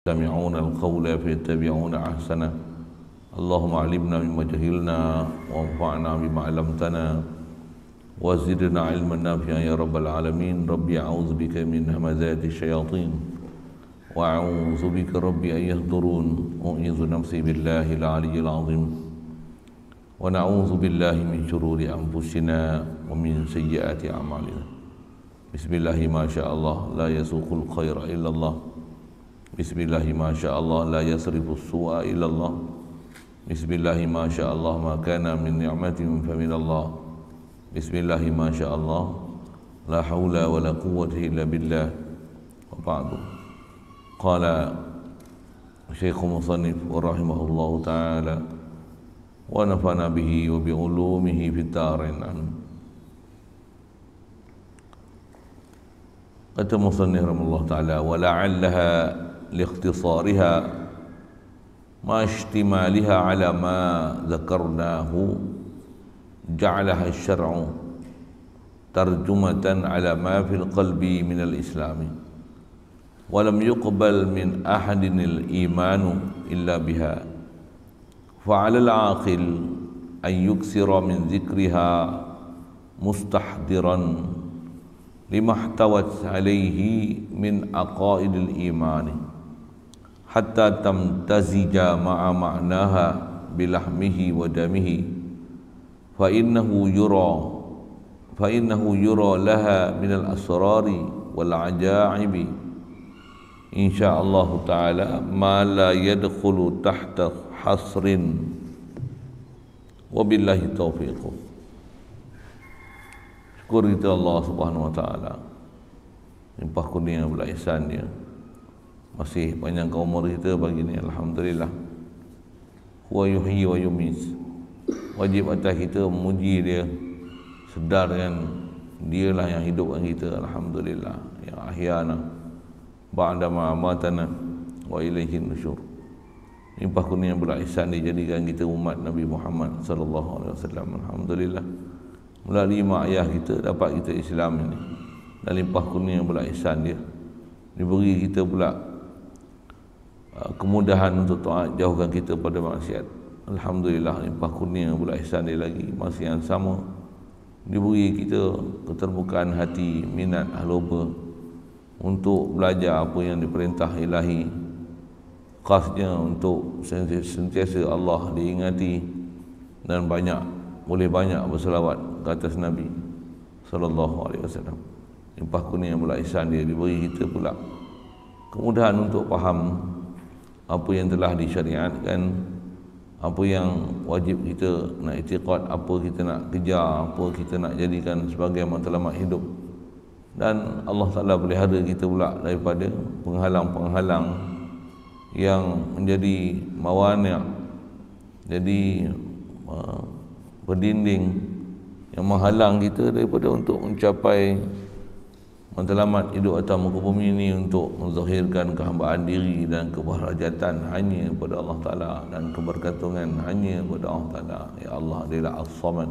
يستمعون القول فيتبعون أحسنه اللهم علمنا مما جهلنا وانفعنا بما علمتنا وزدنا علما نافعا يا رب العالمين ربي أعوذ بك من همزات الشياطين وأعوذ بك ربي أن يهضرون أعيذ نفسي بالله العلي العظيم ونعوذ بالله من شرور أنفسنا ومن سيئات أعمالنا بسم الله ما شاء الله لا يسوق الخير إلا الله Bismillahi masya Allah la yasrifu su'a illa Allah. Bismillahi masya Allah ma kana min ni'matin fa min Allah. Bismillahi masya Allah la haula wa la quwwata illa billah. Wa ba'du. Qala Syekh Musannif rahimahullahu taala wa nafa'na bihi wa bi ulumihi fid darin. Amin. قد مصنف رحمه الله تعالى ولعلها لاختصارها ما اشتمالها على ما ذكرناه جعلها الشرع ترجمة على ما في القلب من الإسلام ولم يقبل من أحد الإيمان إلا بها فعلى العاقل أن يكثر من ذكرها مستحضرا لما احتوت عليه من عقائد الإيمان حتى تمتزج مع معناها بلحمه ودمه فإنه يرى فإنه يرى لها من الأسرار والعجائب إن شاء الله تعالى ما لا يدخل تحت حصر وبالله التوفيق شكر kita سبحانه وتعالى Wa Taala limpah kurnia ihsan dia masih panjang umur kita bagi ni alhamdulillah wa yuhi wa yumit wajib atas kita memuji dia sedar dia lah yang hidup hidupkan kita alhamdulillah ya ahyana ba'da ma amatana wa ilaihi nusyur limpah kurnia dia jadikan kita umat Nabi Muhammad sallallahu alaihi wasallam alhamdulillah melalui mak ayah kita dapat kita Islam ini dan limpah kurnia berihsan dia diberi kita pula Ah, kemudahan untuk taat jauhkan kita pada maksiat Alhamdulillah limpah kurnia pula ihsan dia lagi masih yang sama diberi kita keterbukaan hati minat ahloba untuk belajar apa yang diperintah ilahi khasnya untuk sentiasa Allah diingati dan banyak boleh banyak berselawat ke atas Nabi sallallahu alaihi wasallam limpah kurnia pula ihsan dia diberi kita pula kemudahan untuk faham apa yang telah disyariatkan apa yang wajib kita nak itiqad apa kita nak kejar apa kita nak jadikan sebagai matlamat hidup dan Allah Ta'ala pelihara kita pula daripada penghalang-penghalang yang menjadi mawana jadi uh, berdinding yang menghalang kita daripada untuk mencapai matlamat hidup atau muka bumi ini untuk menzahirkan kehambaan diri dan keberhajatan hanya kepada Allah Ta'ala dan kebergantungan hanya kepada Allah Ta'ala Ya Allah dia lah as-samad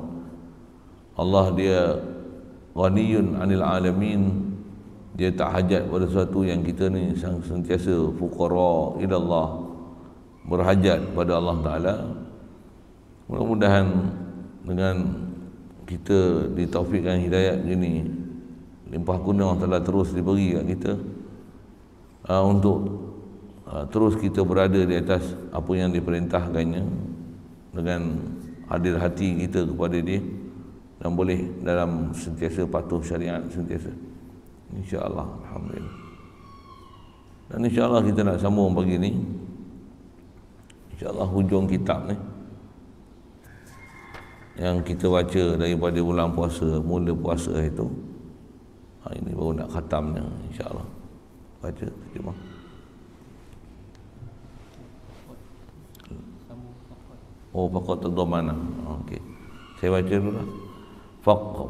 Allah dia waniyun anil alamin dia tak hajat pada sesuatu yang kita ni sentiasa fukara ilallah berhajat pada Allah Ta'ala mudah-mudahan dengan kita ditaufikkan hidayat ini limpah guna telah terus diberi kat kita uh, untuk uh, terus kita berada di atas apa yang diperintahkannya dengan hadir hati kita kepada dia dan boleh dalam sentiasa patuh syariat sentiasa insyaallah alhamdulillah dan insyaallah kita nak sambung pagi ni insyaallah hujung kitab ni yang kita baca daripada bulan puasa mula puasa itu ha, ini baru nak khatamnya insya-Allah baca terjemah Oh faqad tadamana okey saya baca dulu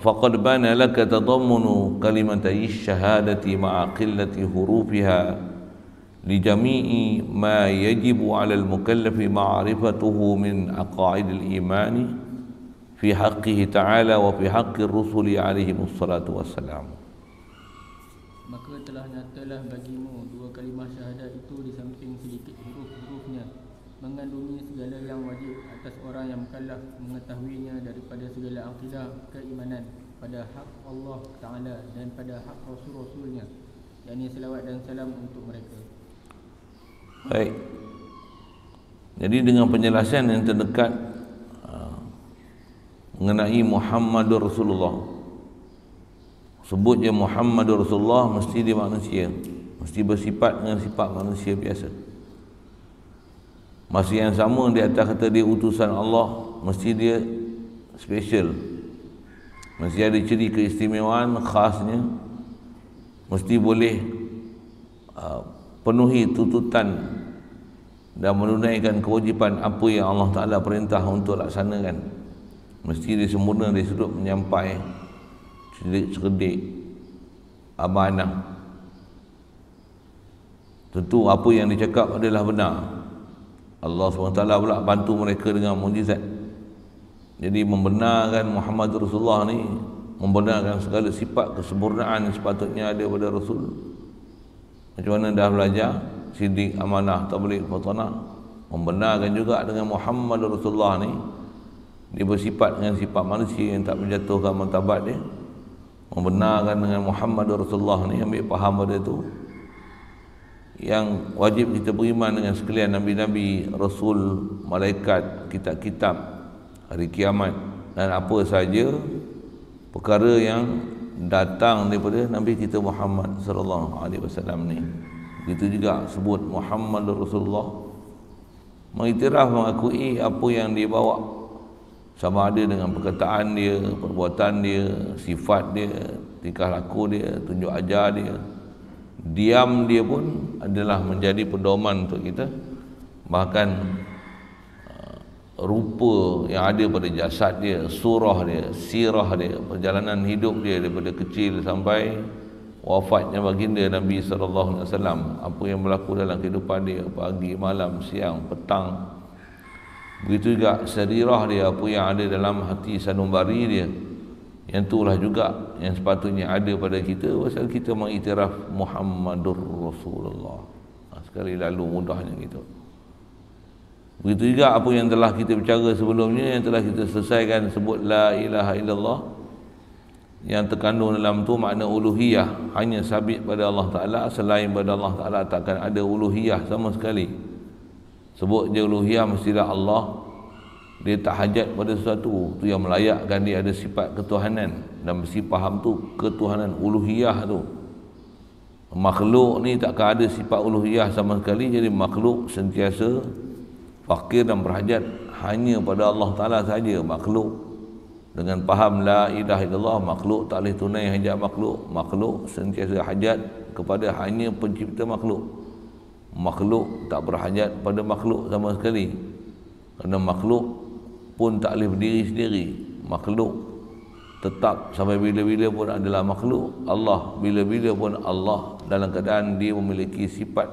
فقد بان لك تضمن كلمتي الشهادة مع قلة hurufiha لجميع ما يجب على المكلف معرفته من أقاعد الإيمان في حقه تعالى وفي حق الرسل عليهم الصلاة والسلام maka telah nyatalah bagimu dua kalimah syahadat itu di samping sedikit huruf-hurufnya mengandungi segala yang wajib atas orang yang kalah mengetahuinya daripada segala akidah keimanan pada hak Allah Ta'ala dan pada hak Rasul-Rasulnya yakni selawat dan salam untuk mereka baik jadi dengan penjelasan yang terdekat ah, mengenai Muhammadur Rasulullah sebut je Muhammad Rasulullah mesti dia manusia mesti bersifat dengan sifat manusia biasa Masih yang sama dia atas kata dia utusan Allah mesti dia special mesti ada ciri keistimewaan khasnya mesti boleh uh, penuhi tuntutan dan menunaikan kewajipan apa yang Allah Ta'ala perintah untuk laksanakan mesti dia sempurna dari sudut menyampaikan cerdik-cerdik amanah tentu apa yang dicakap adalah benar Allah SWT pula bantu mereka dengan mujizat jadi membenarkan Muhammad Rasulullah ni membenarkan segala sifat kesempurnaan yang sepatutnya ada pada Rasul macam mana dah belajar sidik amanah tablik fatanah membenarkan juga dengan Muhammad Rasulullah ni dia bersifat dengan sifat manusia yang tak menjatuhkan martabat dia membenarkan dengan Muhammad Rasulullah ni ambil faham pada itu yang wajib kita beriman dengan sekalian Nabi-Nabi, Rasul, Malaikat, Kitab-Kitab hari kiamat dan apa saja perkara yang datang daripada Nabi kita Muhammad sallallahu alaihi wasallam ni. Begitu juga sebut Muhammad Rasulullah mengiktiraf mengakui apa yang dibawa sama ada dengan perkataan dia, perbuatan dia, sifat dia, tingkah laku dia, tunjuk ajar dia. Diam dia pun adalah menjadi pedoman untuk kita. Bahkan uh, rupa yang ada pada jasad dia, surah dia, sirah dia, perjalanan hidup dia daripada kecil sampai wafatnya baginda Nabi saw. apa yang berlaku dalam kehidupan dia pagi, malam, siang, petang, begitu juga sedirah dia apa yang ada dalam hati sanumbari dia yang itulah juga yang sepatutnya ada pada kita pasal kita mengiktiraf Muhammadur Rasulullah ha, sekali lalu mudahnya gitu begitu juga apa yang telah kita bicara sebelumnya yang telah kita selesaikan sebut la ilaha illallah yang terkandung dalam tu makna uluhiyah hanya sabit pada Allah Ta'ala selain pada Allah Ta'ala takkan ada uluhiyah sama sekali sebutnya uluhiyah mestilah Allah dia tak hajat pada sesuatu tu yang melayakkan dia ada sifat ketuhanan dan mesti faham tu ketuhanan uluhiyah tu makhluk ni takkan ada sifat uluhiyah sama sekali jadi makhluk sentiasa fakir dan berhajat hanya pada Allah Ta'ala saja makhluk dengan faham la ilaha illallah makhluk tak boleh tunai hajat makhluk makhluk sentiasa hajat kepada hanya pencipta makhluk makhluk tak berhajat pada makhluk sama sekali kerana makhluk pun tak boleh berdiri sendiri makhluk tetap sampai bila-bila pun adalah makhluk Allah bila-bila pun Allah dalam keadaan dia memiliki sifat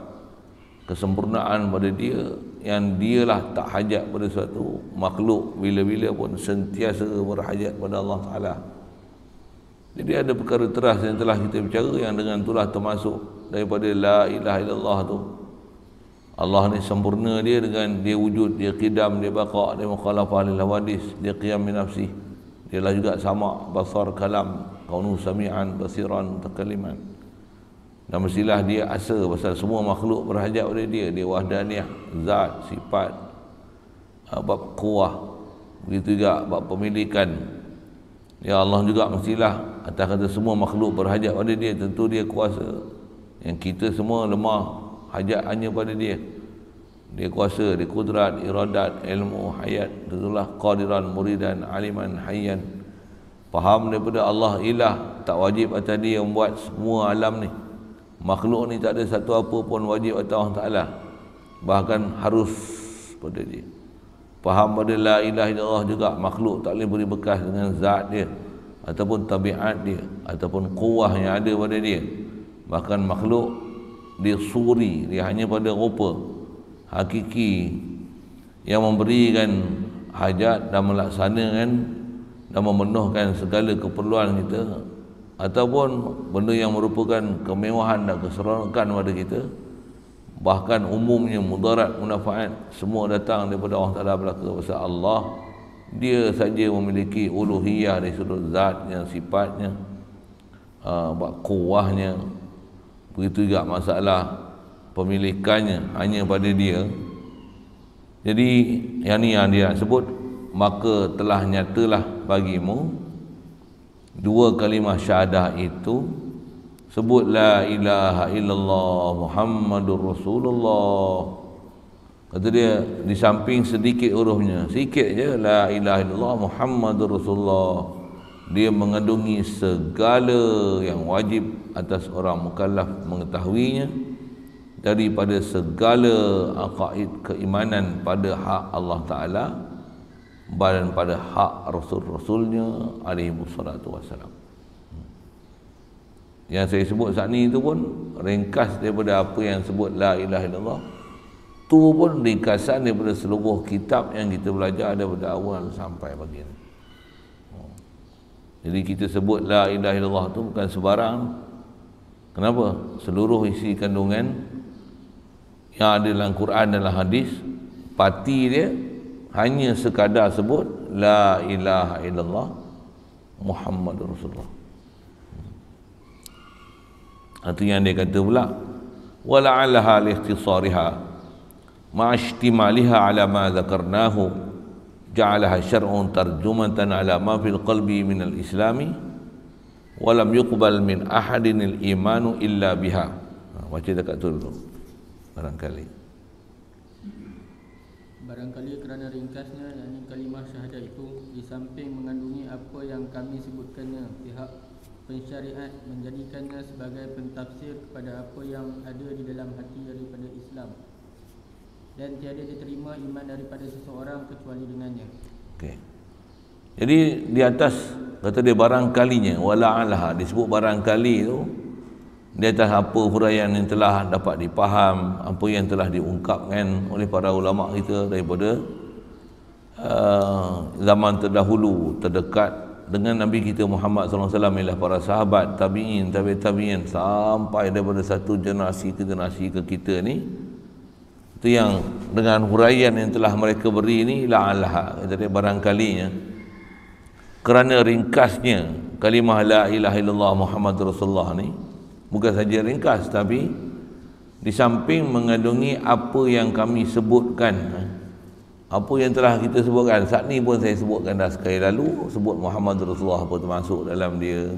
kesempurnaan pada dia yang dialah tak hajat pada suatu makhluk bila-bila pun sentiasa berhajat pada Allah Ta'ala jadi ada perkara teras yang telah kita bicara yang dengan itulah termasuk daripada la ilaha illallah tu Allah ni sempurna dia dengan dia wujud, dia kidam dia baqa', dia mukhalafah lil hawadis, dia qiyam min nafsi. Dia lah juga sama basar kalam, kaunu sami'an basiran takaliman. Dan mestilah dia asa pasal semua makhluk berhajat oleh dia, dia wahdaniyah, zat, sifat, ah, bab kuah begitu juga bab pemilikan ya Allah juga mestilah atas kata semua makhluk berhajat oleh dia tentu dia kuasa yang kita semua lemah hajat hanya pada dia dia kuasa, dia kudrat, iradat, ilmu, hayat Tentulah qadiran, muridan, aliman, hayyan Faham daripada Allah ilah Tak wajib atas dia membuat semua alam ni Makhluk ni tak ada satu apa pun wajib atas Allah Ta'ala Bahkan harus pada dia Faham pada la ilah Allah juga Makhluk tak boleh beri bekas dengan zat dia Ataupun tabiat dia Ataupun kuah yang ada pada dia Bahkan makhluk dia suri dia hanya pada rupa hakiki yang memberikan hajat dan melaksanakan dan memenuhkan segala keperluan kita ataupun benda yang merupakan kemewahan dan keseronokan pada kita bahkan umumnya mudarat munafaat semua datang daripada Allah Taala belaka pasal Allah dia saja memiliki uluhiyah dari sudut zat yang sifatnya uh, kuahnya begitu juga masalah pemilikannya hanya pada dia jadi yang ni yang dia sebut maka telah nyatalah bagimu dua kalimah syahadah itu sebut la ilaha illallah muhammadur rasulullah kata dia di samping sedikit hurufnya sikit je la ilaha illallah muhammadur rasulullah dia mengandungi segala yang wajib atas orang mukallaf mengetahuinya daripada segala akaid keimanan pada hak Allah Ta'ala dan pada hak Rasul-Rasulnya alaihi salatu wassalam yang saya sebut saat ini itu pun ringkas daripada apa yang sebut la ilaha illallah itu pun ringkasan daripada seluruh kitab yang kita belajar daripada awal sampai begini jadi kita sebut la ilaha illallah tu bukan sebarang. Kenapa? Seluruh isi kandungan yang ada dalam Quran dan hadis pati dia hanya sekadar sebut la ilaha illallah Muhammad Rasulullah itu yang dia kata pula wala'alaha lihtisariha ma'ashtimaliha ala ma zakarnahu جعلها شرع ترجمة على ما في القلب من الإسلام ولم يقبل من أحد الإيمان إلا بها Baca dekat tu dulu Barangkali Barangkali kerana ringkasnya Yang kalimah syahadat itu Di samping mengandungi apa yang kami sebutkannya Pihak pensyariat Menjadikannya sebagai pentafsir Kepada apa yang ada di dalam hati Daripada Islam dan tiada diterima iman daripada seseorang kecuali dengannya. Okey. Jadi di atas kata dia barangkalinya wala alah disebut barangkali tu dia atas apa huraian yang telah dapat dipaham apa yang telah diungkapkan oleh para ulama kita daripada uh, zaman terdahulu terdekat dengan Nabi kita Muhammad SAW ialah para sahabat tabi'in tabi'in tabi'in sampai daripada satu generasi ke generasi ke kita ni itu yang dengan huraian yang telah mereka beri ini la'alah jadi barangkali barangkalinya kerana ringkasnya kalimah la ilaha illallah muhammad rasulullah ni bukan saja ringkas tapi di samping mengandungi apa yang kami sebutkan ha, apa yang telah kita sebutkan saat ni pun saya sebutkan dah sekali lalu sebut Muhammad Rasulullah apa termasuk dalam dia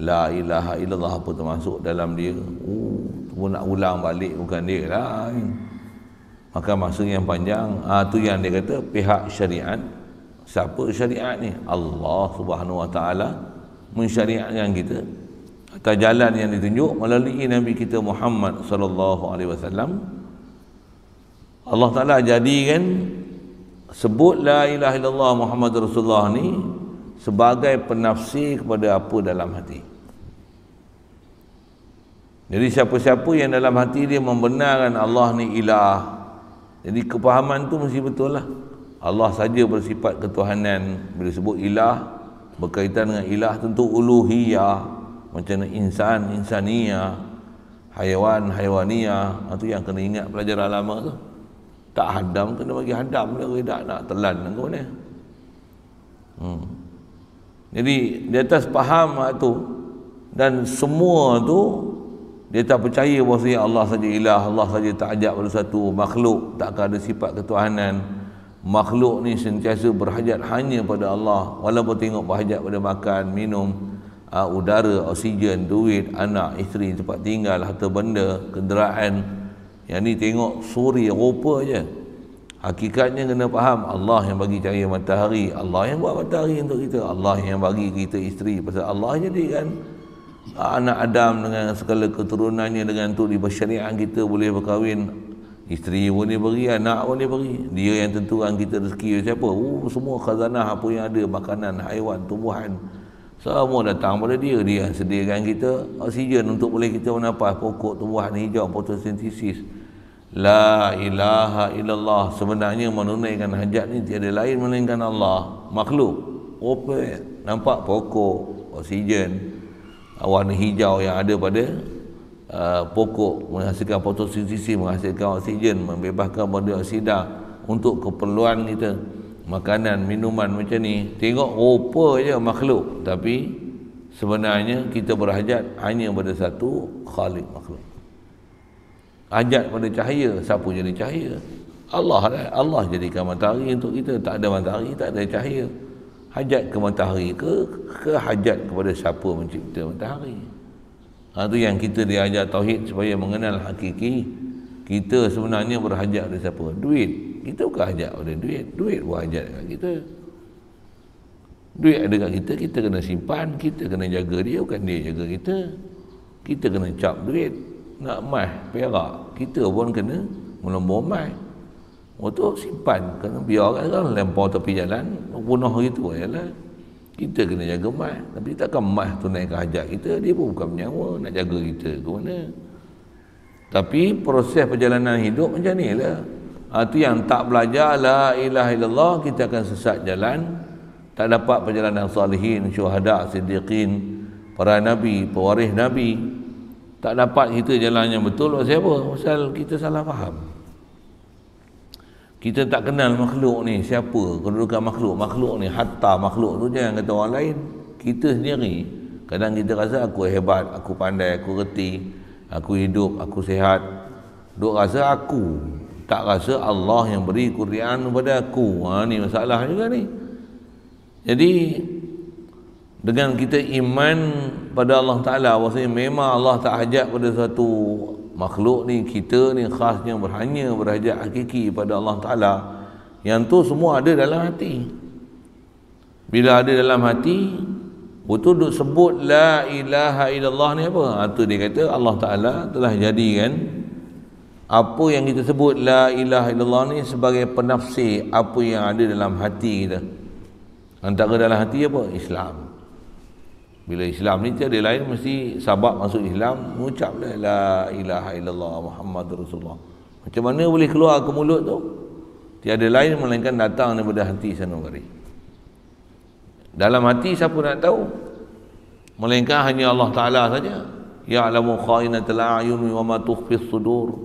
La ilaha illallah apa termasuk dalam dia Oh, pun nak ulang balik bukan dia lah maka maksudnya yang panjang ah tu yang dia kata pihak syariat siapa syariat ni Allah Subhanahu Wa Taala mensyariatkan kita atau jalan yang ditunjuk melalui nabi kita Muhammad sallallahu alaihi wasallam Allah Taala jadikan sebut la ilaha illallah Muhammad Rasulullah ni sebagai penafsir kepada apa dalam hati jadi siapa-siapa yang dalam hati dia membenarkan Allah ni ilah jadi kepahaman tu mesti betul lah. Allah saja bersifat ketuhanan bila sebut ilah berkaitan dengan ilah tentu uluhiyah macam insan insaniyah haiwan haiwaniyah ha, itu yang kena ingat pelajaran lama tu tak hadam kena bagi hadam dia kena nak telan kau ni hmm. jadi di atas faham ha, tu dan semua tu dia tak percaya bahawa Allah saja ilah Allah saja tak ajak pada satu makhluk tak takkan ada sifat ketuhanan makhluk ni sentiasa berhajat hanya pada Allah walaupun tengok berhajat pada makan minum uh, udara oksigen duit anak isteri tempat tinggal harta benda kenderaan yang ni tengok suri rupa je hakikatnya kena faham Allah yang bagi cahaya matahari Allah yang buat matahari untuk kita Allah yang bagi kita isteri pasal Allah jadi kan anak Adam dengan segala keturunannya dengan tu di syariat kita boleh berkahwin isteri pun dia anak pun dia dia yang tentukan kita rezeki siapa uh, semua khazanah apa yang ada makanan haiwan tumbuhan semua datang pada dia dia yang sediakan kita oksigen untuk boleh kita bernafas pokok tumbuhan hijau fotosintesis la ilaha illallah sebenarnya menunaikan hajat ni tiada lain melainkan Allah makhluk open nampak pokok oksigen warna hijau yang ada pada uh, pokok menghasilkan fotosintesis menghasilkan oksigen membebaskan benda oksida untuk keperluan kita makanan minuman macam ni tengok rupa je makhluk tapi sebenarnya kita berhajat hanya pada satu khalik makhluk hajat pada cahaya siapa jadi cahaya Allah lah Allah jadikan matahari untuk kita tak ada matahari tak ada cahaya hajat ke matahari ke ke hajat kepada siapa mencipta matahari ha, itu yang kita diajar tauhid supaya mengenal hakiki kita sebenarnya berhajat kepada siapa duit kita bukan hajat pada duit duit buat hajat dekat kita duit ada dekat kita kita kena simpan kita kena jaga dia bukan dia jaga kita kita kena cap duit nak mai perak kita pun kena melombor mai Waktu simpan kena biarkan kan lempar tepi jalan punah gitu ialah lah, kita kena jaga mat tapi kita akan mat naik ke hajat kita dia pun bukan menyawa nak jaga kita ke mana tapi proses perjalanan hidup macam ni lah ha, tu yang tak belajar la ilaha illallah kita akan sesat jalan tak dapat perjalanan salihin syuhada siddiqin para nabi pewaris nabi tak dapat kita jalan yang betul Sebab apa pasal kita salah faham kita tak kenal makhluk ni siapa kedudukan makhluk makhluk ni hatta makhluk tu jangan kata orang lain kita sendiri kadang kita rasa aku hebat aku pandai aku reti aku hidup aku sihat duk rasa aku tak rasa Allah yang beri kurian kepada aku ha, ni masalah juga ni jadi dengan kita iman pada Allah Ta'ala bahasanya memang Allah tak ajak pada satu makhluk ni kita ni khasnya berhanya berhajat hakiki pada Allah Ta'ala yang tu semua ada dalam hati bila ada dalam hati betul duk sebut la ilaha illallah ni apa ha, tu dia kata Allah Ta'ala telah jadikan apa yang kita sebut la ilaha illallah ni sebagai penafsir apa yang ada dalam hati kita antara dalam hati apa? Islam bila Islam ni tiada lain mesti sabab masuk Islam mengucap la ilaha illallah Muhammad Rasulullah macam mana boleh keluar ke mulut tu tiada lain melainkan datang daripada hati sanubari dalam hati siapa nak tahu melainkan hanya Allah Ta'ala saja ya'lamu khainatul a'yun wa ma tukhfi sudur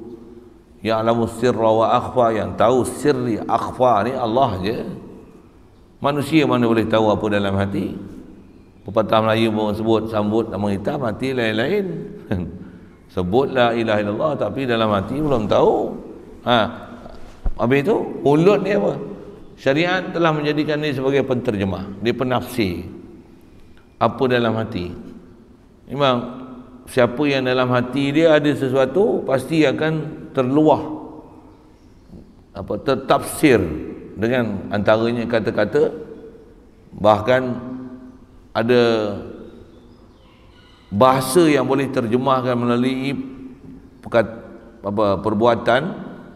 ya'lamu sirra wa akhfa yang tahu sirri akhfa ni Allah je manusia mana boleh tahu apa dalam hati pepatah Melayu pun sebut sambut nama hitam mati lain-lain sebutlah ilah ilallah tapi dalam hati belum tahu ha. habis itu mulut dia apa syariat telah menjadikan ini sebagai penterjemah dia penafsir apa dalam hati memang siapa yang dalam hati dia ada sesuatu pasti akan terluah apa tertafsir dengan antaranya kata-kata bahkan ada bahasa yang boleh terjemahkan melalui perbuatan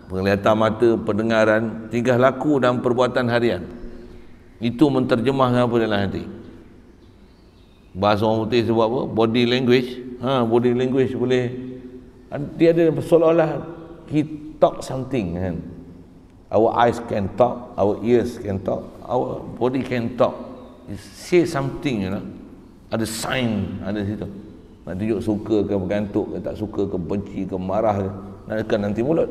penglihatan mata, pendengaran tingkah laku dan perbuatan harian itu menterjemahkan apa dalam hati bahasa orang putih sebab apa? body language ha, body language boleh dia ada seolah-olah he talk something kan our eyes can talk, our ears can talk our body can talk say something you know ada sign ada situ nak tunjuk suka ke bergantuk ke tak suka ke benci ke marah ke nak nanti mulut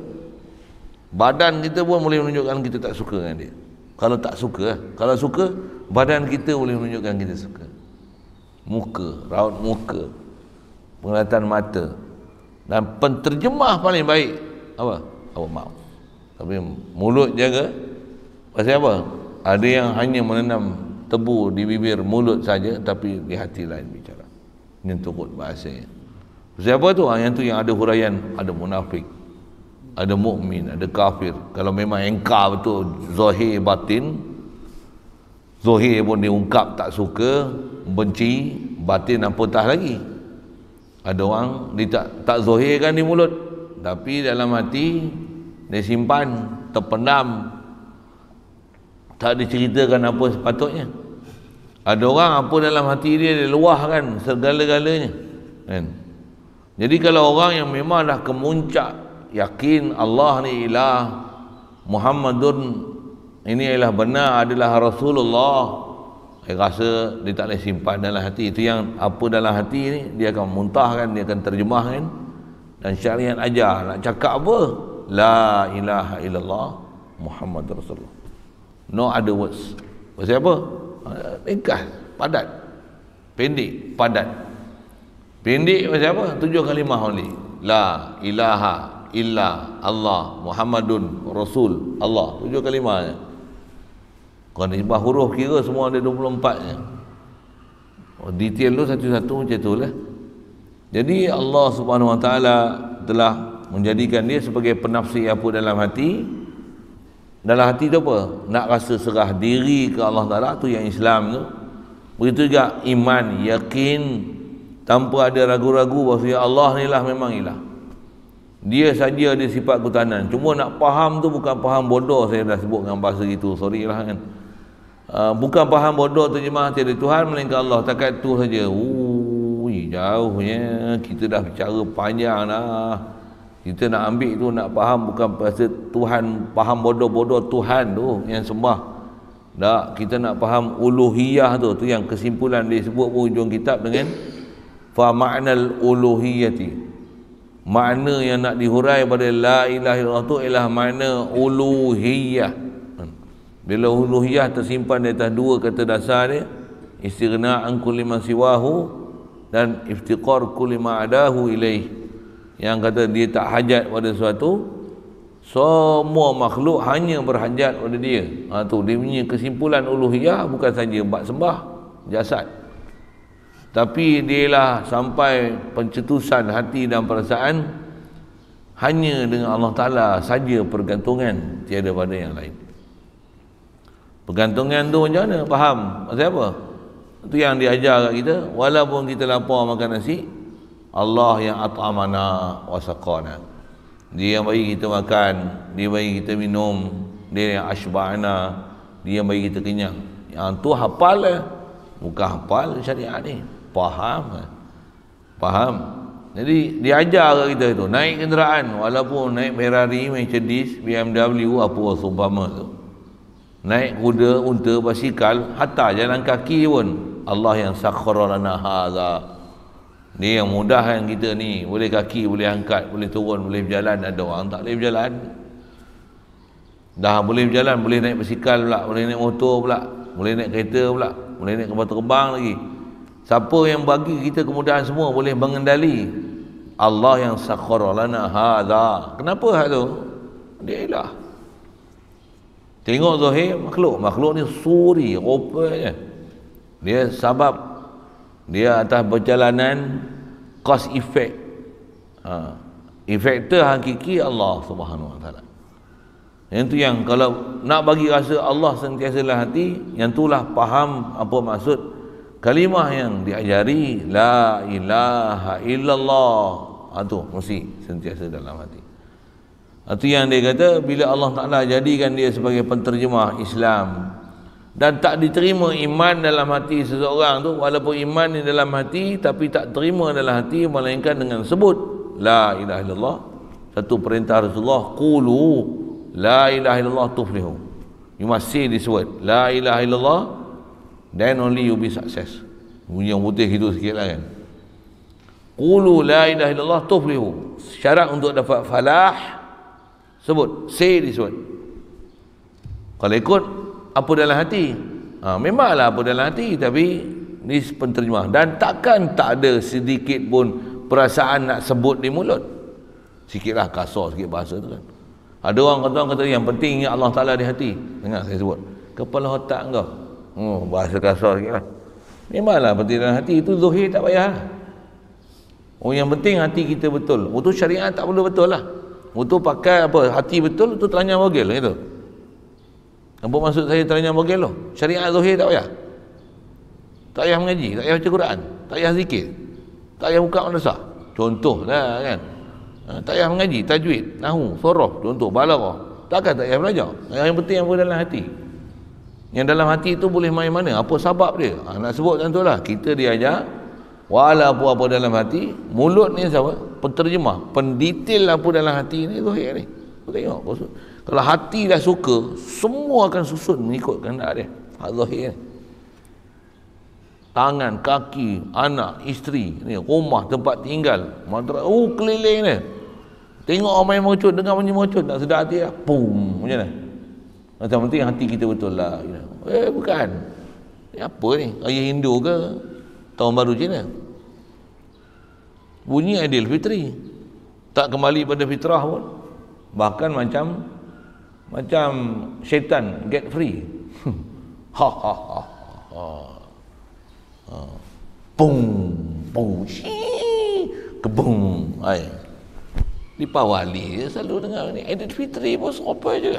badan kita pun boleh menunjukkan kita tak suka dengan dia kalau tak suka eh. kalau suka badan kita boleh menunjukkan kita suka muka raut muka penglihatan mata dan penterjemah paling baik apa awak mau tapi mulut jaga pasal apa ada yang hanya menenam tebu di bibir mulut saja tapi di hati lain bicara yang turut bahasanya siapa tu? Ah, yang tu yang ada huraian ada munafik ada mukmin, ada kafir kalau memang engkau tu zahir batin zahir pun diungkap tak suka benci batin apa tah lagi ada orang dia tak, tak kan di mulut tapi dalam hati dia simpan terpendam tak diceritakan apa sepatutnya ada orang apa dalam hati dia dia luah kan, segala-galanya kan jadi kalau orang yang memang dah kemuncak yakin Allah ni ilah Muhammadun ini ilah benar adalah Rasulullah saya rasa dia tak boleh simpan dalam hati itu yang apa dalam hati ni dia akan muntahkan dia akan terjemahkan dan syariat ajar nak cakap apa la ilaha illallah Muhammad Rasulullah no other words pasal apa? ringkas eh, padat pendek padat pendek pasal apa? tujuh kalimah only la ilaha illa Allah Muhammadun Rasul Allah tujuh kalimahnya kalau nisbah huruf kira semua ada 24 nya oh, detail tu satu-satu macam tu lah jadi Allah subhanahu wa ta'ala telah menjadikan dia sebagai penafsir apa dalam hati dalam hati tu apa nak rasa serah diri ke Allah Ta'ala tu yang Islam tu begitu juga iman yakin tanpa ada ragu-ragu bahawa ya Allah ni lah memang ilah dia saja ada sifat kutanan cuma nak faham tu bukan faham bodoh saya dah sebut dengan bahasa gitu sorry lah kan uh, bukan faham bodoh terjemah tiada Tuhan melainkan Allah takat tu saja Ui, jauhnya kita dah bicara panjang lah kita nak ambil tu nak faham bukan pasal Tuhan faham bodoh-bodoh Tuhan tu yang sembah tak kita nak faham uluhiyah tu tu yang kesimpulan disebut pun hujung kitab dengan fa ma'nal uluhiyati makna yang nak dihurai pada la ilaha illallah tu ialah makna uluhiyah hmm. bila uluhiyah tersimpan di atas dua kata dasar dia istighna'an kulli siwahu dan iftiqar kulli ma'adahu ilaihi yang kata dia tak hajat pada sesuatu semua makhluk hanya berhajat pada dia ha, tu dia punya kesimpulan uluhiyah bukan saja buat sembah jasad tapi dia lah sampai pencetusan hati dan perasaan hanya dengan Allah Ta'ala saja pergantungan tiada pada yang lain pergantungan tu macam mana faham maksud apa tu yang diajar kat kita walaupun kita lapar makan nasi Allah yang at'amana wa saqana. Dia yang bagi kita makan, dia bagi kita minum, dia yang asba'ana, dia yang bagi kita kenyang. Yang tu hafal lah. bukan hafal syariat ni. Faham. Lah. Faham. Jadi diajar ke kita itu naik kenderaan walaupun naik Ferrari, Mercedes, BMW apa seumpama tu. Naik kuda, unta, basikal, hatta jalan kaki pun Allah yang sakhkhara lana hadza ni yang mudah yang kita ni boleh kaki boleh angkat boleh turun boleh berjalan ada orang tak boleh berjalan dah boleh berjalan boleh naik basikal pula boleh naik motor pula boleh naik kereta pula boleh naik kapal terbang lagi siapa yang bagi kita kemudahan semua boleh mengendali Allah yang sakhara lana hadha kenapa hal tu? dia ilah tengok zuhir makhluk makhluk ni suri rupanya dia sebab dia atas perjalanan cause effect ha. efektor hakiki Allah subhanahu wa ta'ala yang tu yang kalau nak bagi rasa Allah sentiasa dalam hati yang tu lah faham apa maksud kalimah yang diajari la ilaha illallah ha, tu mesti sentiasa dalam hati itu ha yang dia kata bila Allah Ta'ala jadikan dia sebagai penterjemah Islam dan tak diterima iman dalam hati seseorang tu walaupun iman ni dalam hati tapi tak terima dalam hati melainkan dengan sebut la ilaha illallah satu perintah Rasulullah qulu la ilaha illallah tuflihu you must say this word la ilaha illallah then only you be success bunyi yang putih itu sikit lah kan qulu la ilaha illallah tuflihu syarat untuk dapat falah sebut say this word kalau ikut apa dalam hati ha, memanglah apa dalam hati tapi ni penterjemah dan takkan tak ada sedikit pun perasaan nak sebut di mulut sikitlah kasar sikit bahasa tu kan ada orang kata orang kata yang penting ingat Allah Taala di hati dengar saya sebut kepala otak kau hmm, oh, bahasa kasar sikit lah memanglah penting dalam hati itu zuhir tak payah lah. oh yang penting hati kita betul itu syariat tak perlu betul lah itu pakai apa hati betul itu telanjang bogel gitu. Nampak maksud saya tanya bagaimana? Syariat zuhir tak payah. Tak payah mengaji, tak payah baca Quran, tak payah zikir. Tak payah buka madrasah. Contohlah kan. Ha, tak payah mengaji, tajwid, nahu, sorof, contoh, balaghah. Takkan tak payah belajar. Yang Yang penting yang dalam hati. Yang dalam hati itu boleh main mana? Apa sebab dia? Ha, nak sebut macam lah. Kita diajar, apa apa dalam hati, mulut ni siapa? Penterjemah. Pendetail apa dalam hati ni, zuhir ni. Kau tengok. Kalau hati dah suka, semua akan susun mengikut kehendak dia. Hak zahir. Tangan, kaki, anak, isteri, ni, rumah, tempat tinggal. Mantra, oh uh, keliling ni. Tengok orang main mengecut, dengar bunyi mengecut. Tak sedar hati lah. Pum. Macam mana? Macam penting hati kita betul lah. Eh, bukan. Ini apa ni? Raya Hindu ke? Tahun baru Cina? Bunyi Aidilfitri. Tak kembali pada fitrah pun. Bahkan macam macam syaitan get free ha, ha ha ha ha pung, pum shi kebum ai ni pawali dia selalu dengar ni Aidil Fitri pun serupa je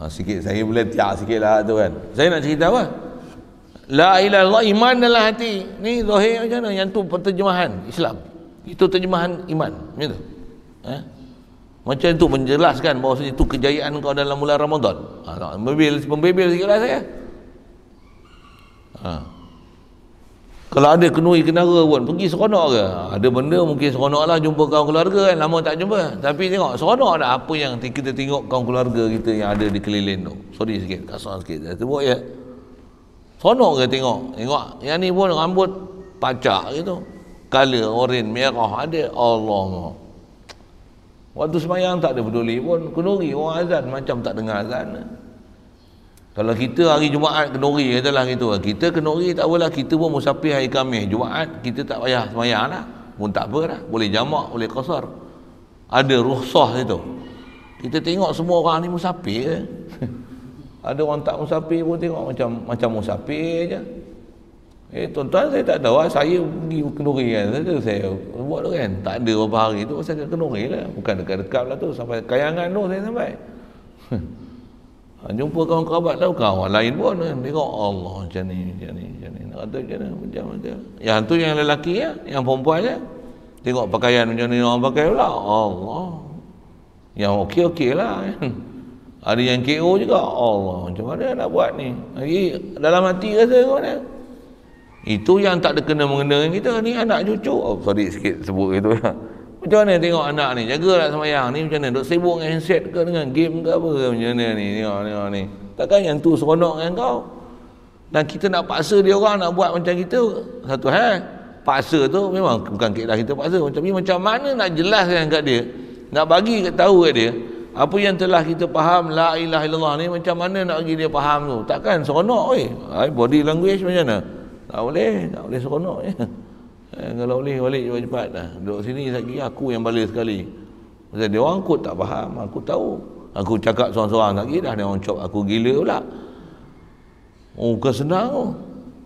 ha, sikit saya boleh tiak sikit lah tu kan saya nak cerita apa la ilaha illallah iman dalam hati ni zahir macam mana yang tu penterjemahan Islam itu terjemahan iman macam tu ha? Eh? Macam itu menjelaskan bahawa itu kejayaan kau dalam bulan Ramadan. Ha, tak, membebel, membebel sikit lah saya. Ha. Kalau ada kenuri kenara pun, pergi seronok ke? Ha, ada benda mungkin seronok lah jumpa kawan keluarga kan, lama tak jumpa. Tapi tengok, seronok dah apa yang kita tengok kawan keluarga kita yang ada di keliling tu. Sorry sikit, kasar sikit. Saya sebut ya. Seronok ke tengok? Tengok, yang ni pun rambut pacak gitu. Color, orin, merah ada. Allah Allah. Waktu semayang tak ada peduli pun kenuri orang azan macam tak dengar azan. Kalau kita hari Jumaat kenuri katalah gitu. Kita kenuri tak apalah kita pun musafir hari Khamis Jumaat kita tak payah semayang lah. Pun tak apa lah. Boleh jamak, boleh kosar. Ada ruhsah itu. Kita tengok semua orang ni musafir ada orang tak musafir pun tengok macam macam musafir je. Eh tuan-tuan saya tak tahu ah, saya pergi kenuri kan saja saya buat tu kan. Tak ada berapa hari tu saya kat kenuri lah. Bukan dekat-dekat lah tu sampai kayangan tu saya sampai. jumpa kawan kerabat tahu kawan lain pun kan. Dia kata Allah macam ni macam ni macam ni. Nak kata macam mana macam mana. Yang tu yang lelaki ya, yang perempuan ya. Tengok pakaian macam ni orang pakai pula. Allah. Yang okey-okey lah. Kan. Ada yang KO juga. Allah macam mana nak buat ni. Lagi dalam hati rasa kau ni itu yang tak ada kena mengena dengan kita ni anak cucu oh, sorry sikit sebut gitu ya. macam mana tengok anak ni jaga lah semayang ni macam mana duk sibuk dengan handset ke dengan game ke apa ke macam mana ni tengok, ni ni takkan yang tu seronok dengan kau dan kita nak paksa dia orang nak buat macam kita satu hal eh? paksa tu memang bukan kita kita paksa macam ni macam mana nak jelas jelaskan kat dia nak bagi tahu kat dia apa yang telah kita faham la ilaha illallah ni macam mana nak bagi dia faham tu takkan seronok weh body language macam mana tak boleh, tak boleh seronok ya. Eh, kalau boleh balik cepat-cepat lah. Duduk sini lagi aku yang balik sekali. Sebab dia orang kot tak faham, aku tahu. Aku cakap seorang-seorang lagi dah dia orang cop aku gila pula. Oh, kesenang tu. Oh.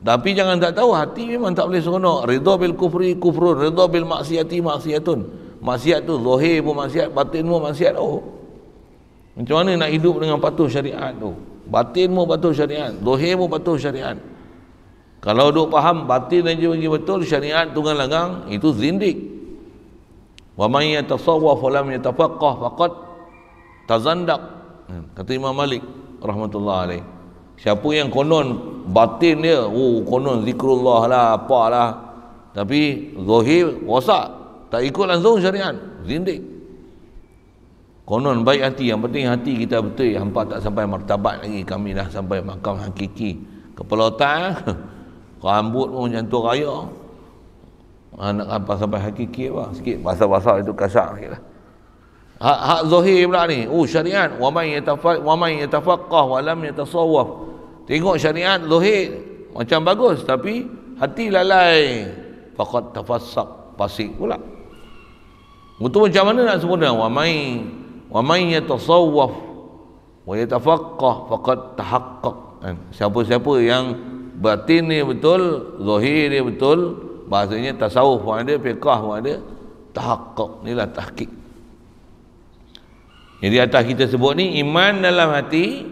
Tapi jangan tak tahu hati memang tak boleh seronok. Ridha bil kufri kufrun, ridha bil maksiati maksiatun. Maksiat tu zahir pun maksiat, batin pun maksiat Oh. Macam mana nak hidup dengan patuh syariat tu? Batin pun patuh syariat, zahir pun patuh syariat. Kalau duk faham batin aja bagi betul syariat tunggang langgang itu zindik. Wa may yatasawwaf lam yatafaqqah faqad tazandaq. Hmm, kata Imam Malik rahmatullah alaih. Siapa yang konon batin dia, oh konon zikrullah lah, apalah. Tapi zahir wasak, tak ikut langsung syariat, zindik. Konon baik hati, yang penting hati kita betul. Hampa tak sampai martabat lagi, kami dah sampai makam hakiki. Kepala otak, rambut pun macam tu raya anak ah, apa sampai hakiki apa sikit basah-basah itu kasar sikit lah hak, hak zohir pula ni oh syariat wamai man wamai wa man yatafaqah wa lam tengok syariat zahir macam bagus tapi hati lalai faqad tafassaq pasik pula itu macam mana nak sempurna wa man wa man yatasawwaf wa yatafaqah faqad tahaqqaq eh, siapa-siapa yang batin ni betul zahir ni betul bahasanya tasawuf pun ada fiqah pun ada tahakkuk ni lah tahkik jadi atas kita sebut ni iman dalam hati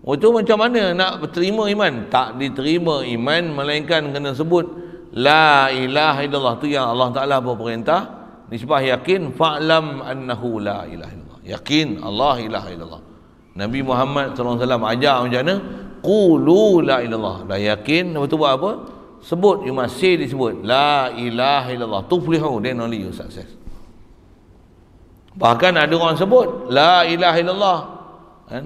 waktu oh, macam mana nak terima iman tak diterima iman melainkan kena sebut la ilaha illallah tu yang Allah Ta'ala berperintah nisbah yakin fa'lam annahu la ilaha illallah yakin Allah ilaha illallah Nabi Muhammad sallallahu SAW ajar macam mana qulu la ilallah dah yakin lepas tu buat apa sebut you must say disebut la ilaha illallah tuflihu then only you success bahkan ada orang sebut la ilaha illallah kan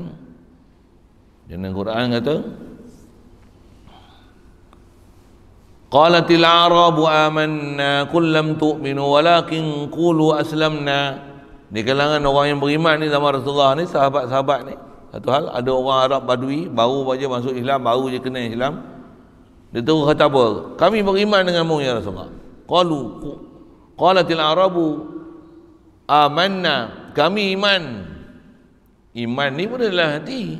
dengan Quran kata qalatil arabu amanna kullam tu'minu walakin qulu aslamna di kalangan orang yang beriman ni zaman Rasulullah ni sahabat-sahabat ni satu hal, ada orang Arab Badui, baru saja masuk Islam, baru je kena Islam. Dia terus kata apa? Kami beriman dengan denganmu ya Rasulullah. Qalu qalatil arabu amanna. Kami iman. Iman ni pun adalah hati.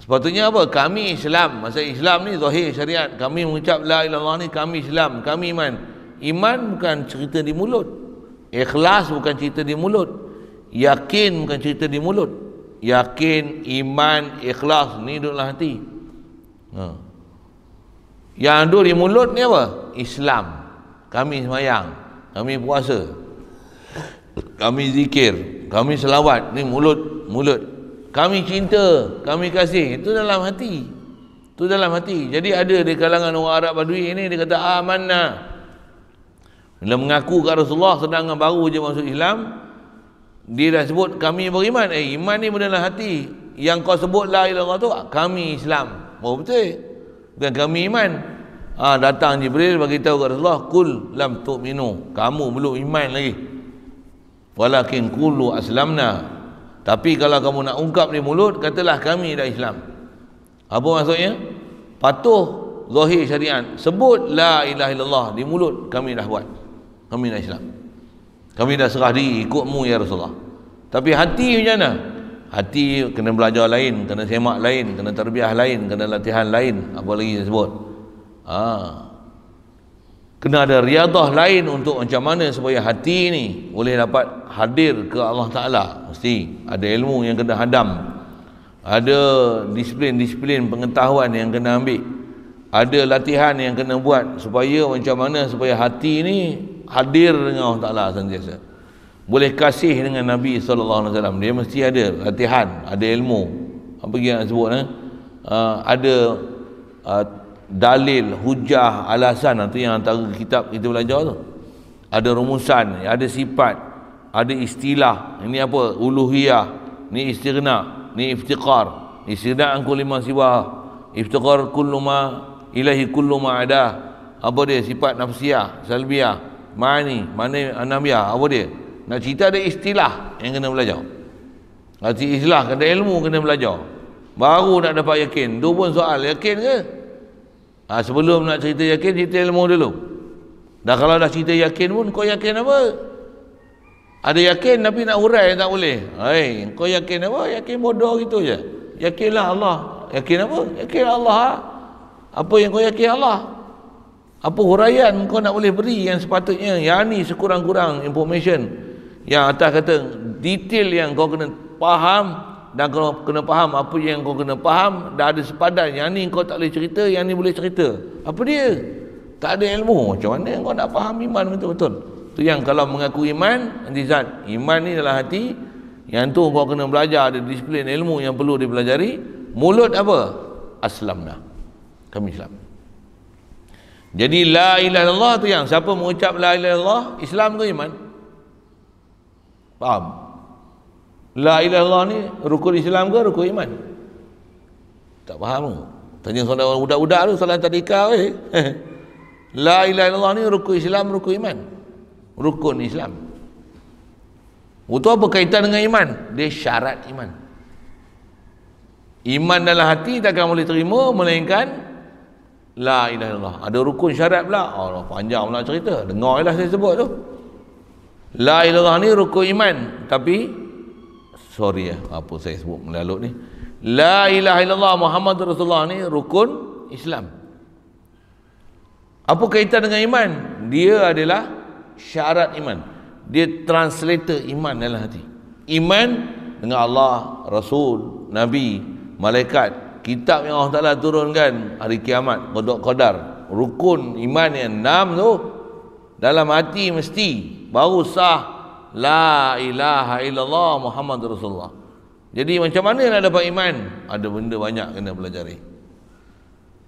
Sepatutnya apa? Kami Islam. Masa Islam ni zahir syariat. Kami mengucap la ilaha illallah ni kami Islam, kami iman. Iman bukan cerita di mulut. Ikhlas bukan cerita di mulut. Yakin bukan cerita di mulut yakin, iman, ikhlas ni duduklah hati. Ha. Yang ada di mulut ni apa? Islam. Kami semayang, kami puasa. Kami zikir, kami selawat, ni mulut, mulut. Kami cinta, kami kasih, itu dalam hati. Itu dalam hati. Jadi ada di kalangan orang Arab Badui ni dia kata amanna. Bila mengaku ke Rasulullah sedang baru je masuk Islam, dia dah sebut kami beriman eh iman ni benda dalam hati yang kau sebut la ilaha tu kami Islam oh betul bukan kami iman ha, datang Jibril bagi tahu kepada Allah. kul lam tu'minu kamu belum iman lagi walakin kulu aslamna tapi kalau kamu nak ungkap di mulut katalah kami dah Islam apa maksudnya patuh zahir syariat sebut la ilaha illallah di mulut kami dah buat kami dah Islam kami dah serah diri ikutmu ya Rasulullah tapi hati macam mana hati kena belajar lain kena semak lain kena terbiah lain kena latihan lain apa lagi saya sebut ha. kena ada riadah lain untuk macam mana supaya hati ni boleh dapat hadir ke Allah Ta'ala mesti ada ilmu yang kena hadam ada disiplin-disiplin pengetahuan yang kena ambil ada latihan yang kena buat supaya macam mana supaya hati ni hadir dengan Allah Ta'ala sentiasa boleh kasih dengan Nabi SAW dia mesti ada latihan ada ilmu apa yang nak sebut eh? uh, ada uh, dalil hujah alasan itu yang antara kitab kita belajar tu ada rumusan ada sifat ada istilah ini apa uluhiyah ni istighna ni iftiqar istighna an kulli ma siwa iftiqar kullu ma ilahi kullu ma ada apa dia sifat nafsiah, salbiyah Mani, mana Anabiyah, apa dia? Nak cerita ada istilah yang kena belajar. Arti istilah kena ilmu kena belajar. Baru nak dapat yakin. Itu pun soal yakin ke? Ha, sebelum nak cerita yakin, cerita ilmu dulu. Dah kalau dah cerita yakin pun, kau yakin apa? Ada yakin tapi nak urai tak boleh. Hai, kau yakin apa? Yakin bodoh gitu je. Yakinlah Allah. Yakin apa? Yakin Allah. Ha? Apa yang kau yakin Allah? apa huraian kau nak boleh beri yang sepatutnya yang ni sekurang-kurang information yang atas kata detail yang kau kena faham dan kau kena faham apa yang kau kena faham dah ada sepadan yang ni kau tak boleh cerita yang ni boleh cerita apa dia tak ada ilmu macam mana kau nak faham iman betul-betul tu yang kalau mengaku iman nanti zat iman ni dalam hati yang tu kau kena belajar ada disiplin ilmu yang perlu dipelajari mulut apa aslamna kami selamat jadi la ilaha illallah tu yang siapa mengucap la ilaha illallah Islam tu iman. Faham? La ilaha illallah ni rukun Islam ke rukun iman? Tak faham ke? Tanya soalan orang budak-budak tu soalan tadika ke? Eh. la ilaha illallah ni rukun Islam rukun iman. Rukun Islam. Itu apa kaitan dengan iman? Dia syarat iman. Iman dalam hati takkan boleh terima melainkan La ilaha illallah. Ada rukun syarat pula. Allah oh, panjang pula cerita. Dengarlah saya sebut tu. La ilallah ni rukun iman tapi sorry ya apa saya sebut melalut ni. La ilaha illallah Muhammad Rasulullah ni rukun Islam. Apa kaitan dengan iman? Dia adalah syarat iman. Dia translator iman dalam hati. Iman dengan Allah, Rasul, Nabi, Malaikat, kitab yang Allah Ta'ala turunkan hari kiamat, kodok kodar rukun iman yang enam tu dalam hati mesti baru sah la ilaha illallah Muhammad Rasulullah jadi macam mana nak dapat iman ada benda banyak kena pelajari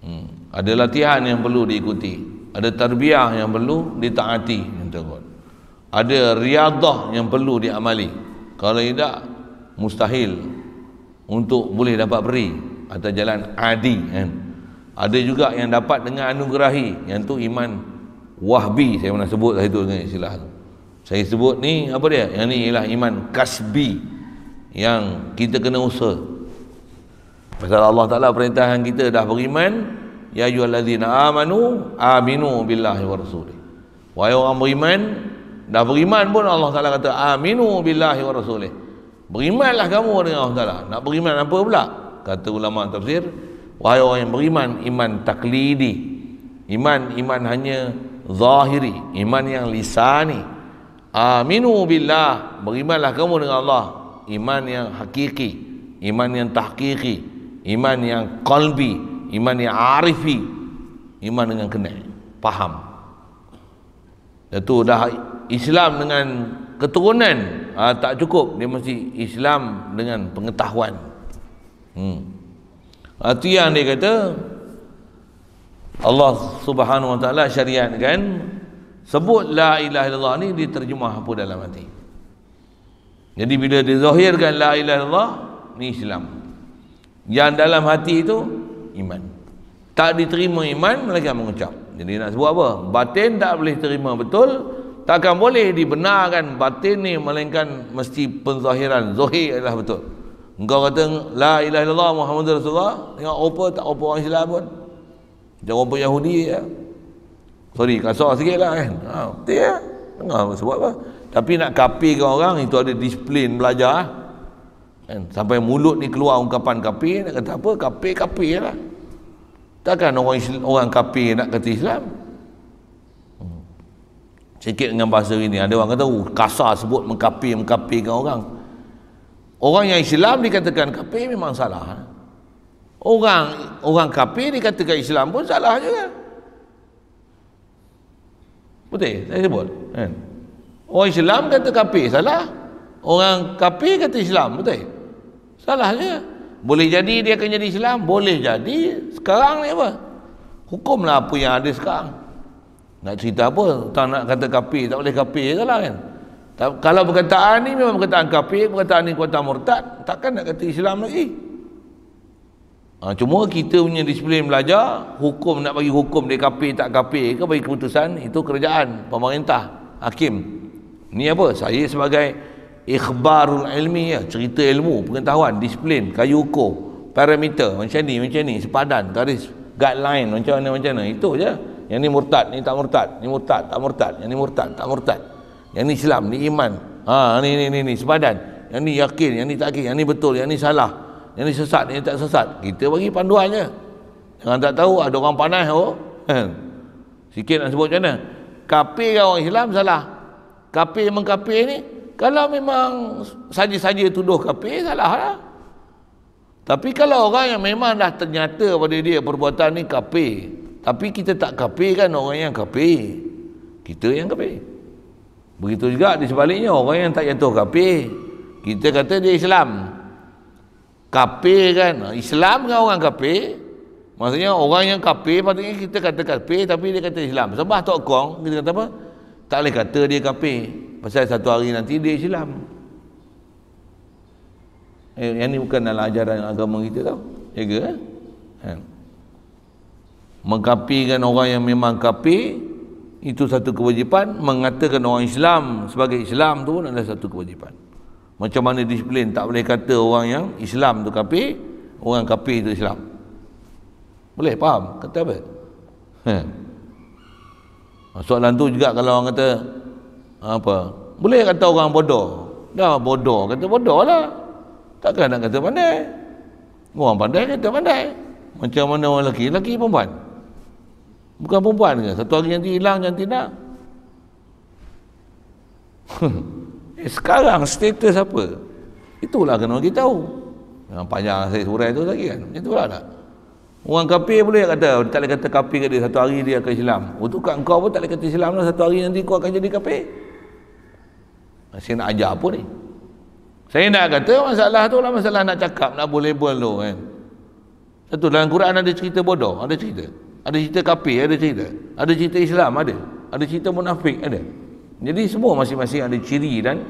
hmm. ada latihan yang perlu diikuti ada tarbiah yang perlu ditaati ada riadah yang perlu diamali kalau tidak mustahil untuk boleh dapat beri atau jalan adi kan ada juga yang dapat dengan anugerahi yang tu iman wahbi saya pernah sebut saya lah tu dengan istilah tu saya sebut ni apa dia yang ni ialah iman kasbi yang kita kena usaha pasal Allah Ta'ala perintahkan kita dah beriman ya ayuhallazina amanu aminu billahi wa rasuli wahai orang beriman dah beriman pun Allah Ta'ala kata aminu billahi wa rasuli berimanlah kamu dengan Allah Ta'ala nak beriman apa pula kata ulama tafsir wahai orang yang beriman iman taklidi iman iman hanya zahiri iman yang lisani aminu billah berimanlah kamu dengan Allah iman yang hakiki iman yang tahqiqi iman yang qalbi iman yang arifi iman dengan kena faham itu dah Islam dengan keturunan ha, tak cukup dia mesti Islam dengan pengetahuan hmm. itu yang dia kata Allah subhanahu wa ta'ala syariat kan sebut la ilaha illallah ni diterjemah apa dalam hati jadi bila zahirkan la ilaha illallah ni Islam yang dalam hati itu iman tak diterima iman mereka mengucap jadi nak sebut apa batin tak boleh terima betul takkan boleh dibenarkan batin ni melainkan mesti penzahiran zahir adalah betul Engkau kata la ilaha illallah Muhammadur Rasulullah, tengok apa tak apa orang Islam pun. Jangan orang Yahudi ya. Sorry, kasar sikitlah kan. Ha, betul ya. Tengah sebab apa? Tapi nak kapi ke orang itu ada disiplin belajar. Ah. Kan? Sampai mulut ni keluar ungkapan kapi nak kata apa? Kapi kapi lah. Takkan orang Islam, orang kapi nak kata Islam? Hmm. Cekik dengan bahasa ini. Ada orang kata, uh, kasar sebut mengkapi, mengkapikan orang orang yang Islam dikatakan kafir memang salah ha? orang orang kafir dikatakan Islam pun salah juga betul saya sebut kan orang Islam kata kafir salah orang kafir kata Islam betul salah juga boleh jadi dia akan jadi Islam boleh jadi sekarang ni apa hukumlah apa yang ada sekarang nak cerita apa tak nak kata kafir tak boleh kafir salah kan kalau perkataan ni memang perkataan kafir, perkataan ni kuatan murtad, takkan nak kata Islam lagi. Ha, cuma kita punya disiplin belajar, hukum nak bagi hukum dia kafir tak kafir ke bagi keputusan, itu kerajaan, pemerintah, hakim. Ni apa? Saya sebagai ikhbarul ilmi ya, cerita ilmu, pengetahuan, disiplin, kayu hukum, parameter, macam ni, macam ni, sepadan, garis, guideline, macam mana, macam mana, itu je. Yang ni murtad, ni tak murtad, ni murtad, tak murtad. Yang ni murtad, tak murtad yang ni Islam ni iman ha ni ni ni ni sepadan yang ni yakin yang ni tak yakin yang ni betul yang ni salah yang ni sesat yang ni tak sesat kita bagi panduannya jangan tak tahu ada orang panas oh sikit nak sebut macam mana kafir kan orang Islam salah kafir memang kafir ni kalau memang saja-saja tuduh kafir salah lah tapi kalau orang yang memang dah ternyata pada dia perbuatan ni kafir tapi kita tak kafir kan orang yang kafir kita yang kafir Begitu juga di sebaliknya orang yang tak jatuh kafir. Kita kata dia Islam. Kafir kan. Ha, Islam kan orang kafir. Maksudnya orang yang kafir patutnya kita kata kafir tapi dia kata Islam. Sebab tak kong kita kata apa? Tak boleh kata dia kafir. Pasal satu hari nanti dia Islam. Eh, yang ni bukan dalam ajaran agama kita tau. Ya ke? Eh. kan Mengkapikan orang yang memang kafir itu satu kewajipan mengatakan orang Islam sebagai Islam tu pun adalah satu kewajipan macam mana disiplin tak boleh kata orang yang Islam tu kapi orang kapi itu Islam boleh faham kata apa ha. soalan tu juga kalau orang kata apa boleh kata orang bodoh dah bodoh kata bodoh lah takkan nak kata pandai orang pandai kata pandai macam mana orang lelaki lelaki perempuan Bukan perempuan ke? Satu hari nanti hilang, nanti tak? eh, sekarang status apa? Itulah kena bagi tahu. Yang panjang saya surai tu lagi kan? Macam itulah tak? Orang kafir boleh kata, tak boleh kata kapi kat satu hari dia akan Islam. Untuk oh, kat kau pun tak boleh kata Islam lah satu hari nanti kau akan jadi kapi. Saya nak ajar apa ni? Saya nak kata masalah tu lah masalah nak cakap, nak lah, boleh buat tu kan. Satu dalam Quran ada cerita bodoh, ada cerita. Ada cerita kafir, ada cerita. Ada cerita Islam, ada. Ada cerita munafik, ada. Jadi semua masing-masing ada ciri dan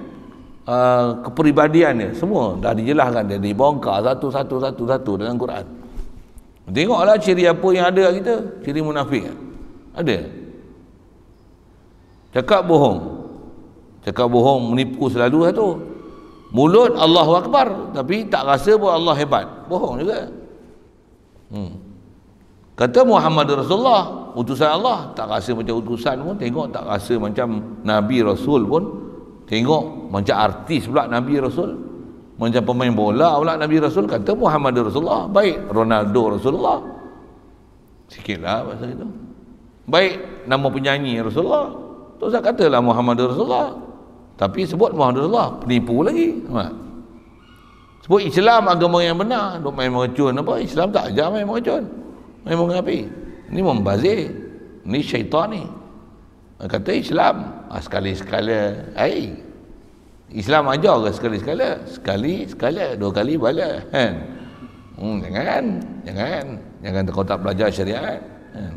uh, kepribadiannya. Semua dah dijelaskan, dah dibongkar satu-satu-satu-satu dalam Quran. Tengoklah ciri apa yang ada kita. Ciri munafik. Ada. Cakap bohong. Cakap bohong menipu selalu satu. Mulut Allahu Akbar. Tapi tak rasa pun Allah hebat. Bohong juga. Hmm. Kata Muhammad Rasulullah, utusan Allah, tak rasa macam utusan pun, tengok tak rasa macam Nabi Rasul pun, tengok macam artis pula Nabi Rasul, macam pemain bola pula Nabi Rasul, kata Muhammad Rasulullah, baik Ronaldo Rasulullah, sikitlah masa itu. Baik nama penyanyi Rasulullah, tu saya katalah Muhammad Rasulullah, tapi sebut Muhammad Rasulullah, penipu lagi. Mak. Ha. Sebut Islam agama yang benar, duk main mengecun apa, Islam tak ajar main mengecun. Ini mengapi. Ini membazir. Ini syaitan ni. Kata Islam. Ah, sekali-sekala. hey, Islam ajar ke sekali-sekala? Sekali-sekala. Dua kali bala. Kan? Hmm, jangan. Jangan. Jangan kau tak belajar syariat. Kan?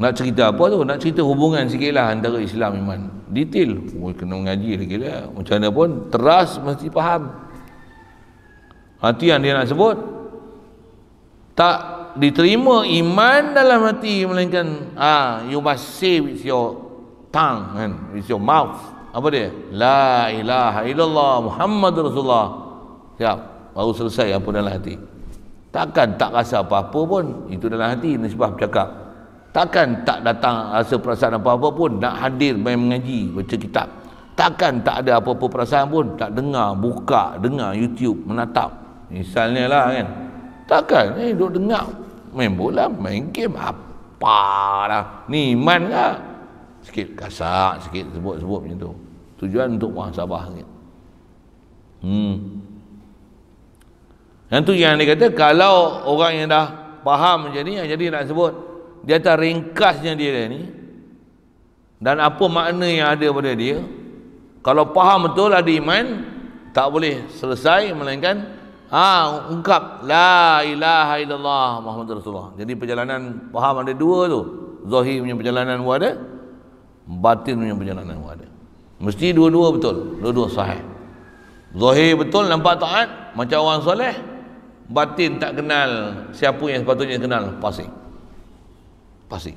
Nak cerita apa tu? Nak cerita hubungan sikit lah antara Islam iman. Detail. Oh, kena mengaji lagi lah. Macam mana pun teras mesti faham. Hati yang dia nak sebut tak diterima iman dalam hati melainkan ah you must say with your tongue kan with your mouth apa dia la ilaha illallah muhammad rasulullah siap baru selesai apa dalam hati takkan tak rasa apa-apa pun itu dalam hati nisbah bercakap takkan tak datang rasa perasaan apa-apa pun nak hadir main mengaji baca kitab takkan tak ada apa-apa perasaan pun tak dengar buka dengar youtube menatap misalnya lah kan Takkan ni eh, duduk dengar main bola, main game apa lah. Ni iman ke? Sikit kasar, sikit sebut-sebut macam tu. Tujuan untuk muhasabah sikit. Hmm. Yang tu yang dia kata kalau orang yang dah faham macam ni, yang jadi nak sebut di atas ringkasnya dia ni dan apa makna yang ada pada dia kalau faham betul ada iman tak boleh selesai melainkan ha, ungkap la ilaha illallah Muhammad Rasulullah jadi perjalanan faham ada dua tu zahir punya perjalanan pun ada batin punya perjalanan pun ada mesti dua-dua betul dua-dua sahih zahir betul nampak taat macam orang soleh batin tak kenal siapa yang sepatutnya kenal pasti pasti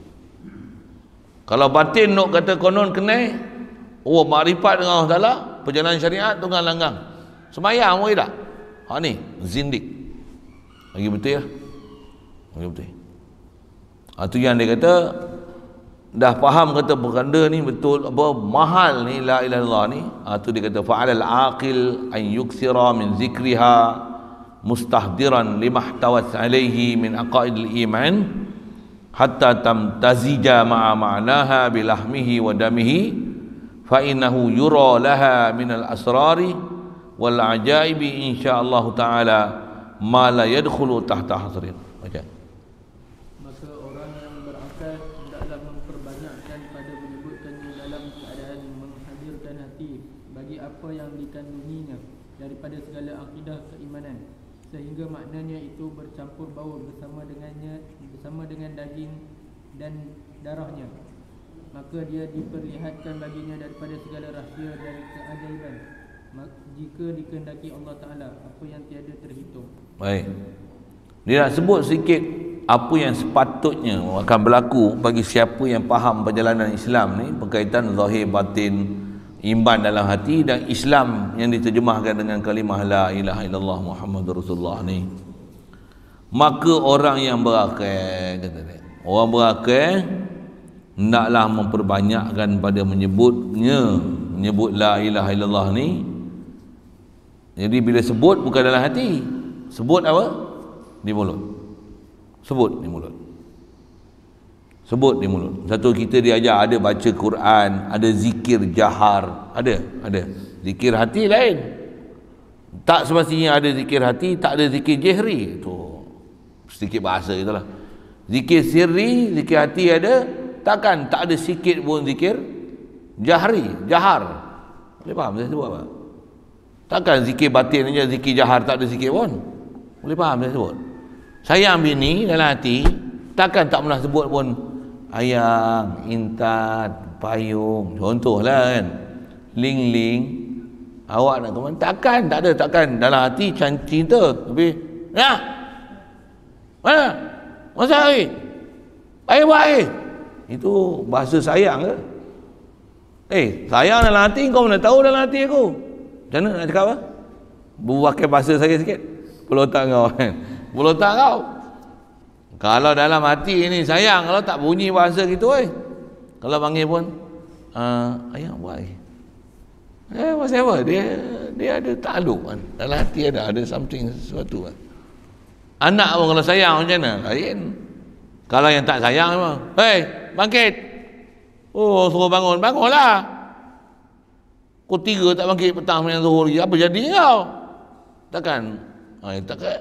kalau batin nak kata konon kena. oh makrifat dengan Allah Ta'ala perjalanan syariat tu kan langgang semayang boleh tak Ha ni, zindik. Lagi betul ya? Lagi betul. Ha, tu yang dia kata, dah faham kata perkara ni betul apa mahal ni la ilaha illallah ni ha, tu dia kata fa'alal aqil an yuksira min zikriha mustahdiran limahtawas alaihi min aqaidil iman hatta tamtazija ma'a ma'naha bilahmihi wa damihi fa'innahu yura laha al asrari wal ajaibi insyaallah taala ma la yadkhulu tahta hadrin akidah keimanan, sehingga maknanya itu bercampur bau bersama dengannya bersama dengan daging dan darahnya maka dia diperlihatkan baginya daripada segala rahsia dan keajaiban jika dikehendaki Allah Taala apa yang tiada terhitung baik dia nak sebut sikit apa yang sepatutnya akan berlaku bagi siapa yang faham perjalanan Islam ni berkaitan zahir batin iman dalam hati dan Islam yang diterjemahkan dengan kalimah la ilaha illallah muhammadur rasulullah ni maka orang yang berakal kata dia orang berakal hendaklah memperbanyakkan pada menyebutnya menyebut la ilaha illallah ni jadi bila sebut bukan dalam hati. Sebut apa? Di mulut. Sebut di mulut. Sebut di mulut. Satu kita diajar ada baca Quran, ada zikir jahar. Ada, ada. Zikir hati lain. Tak semestinya ada zikir hati, tak ada zikir jehri tu sedikit bahasa itulah. Zikir sirri, zikir hati ada. Takkan tak ada sikit pun zikir jahri, jahar. Dia faham saya sebut apa? Takkan zikir batin saja, zikir jahar tak ada zikir pun. Boleh faham saya sebut? Sayang bini dalam hati, takkan tak pernah sebut pun ayang, intan, payung, contohlah kan. Ling-ling, awak nak teman, takkan, tak ada, takkan. Dalam hati cinta, tapi, nah, ya, mana? Masa hari? Air buat air. Itu bahasa sayang ke? Eh, sayang dalam hati, kau mana tahu dalam hati aku? Macam mana nak cakap apa? Berwakil bahasa saya sikit. Pulau tak kau kan. Pulau tak kau. Kalau dalam hati ni sayang kalau tak bunyi bahasa gitu Eh. Kalau panggil pun uh, ayah buat eh. Eh, whatever. Dia dia ada takluk kan. Dalam hati ada ada something sesuatu kan. Anak pun kalau sayang macam mana? Lain. Kalau yang tak sayang memang. Hei, bangkit. Oh, suruh bangun. Bangunlah. Kau tiga tak bangkit petang main zuhur lagi. Apa jadi kau? Takkan? Ha, takkan?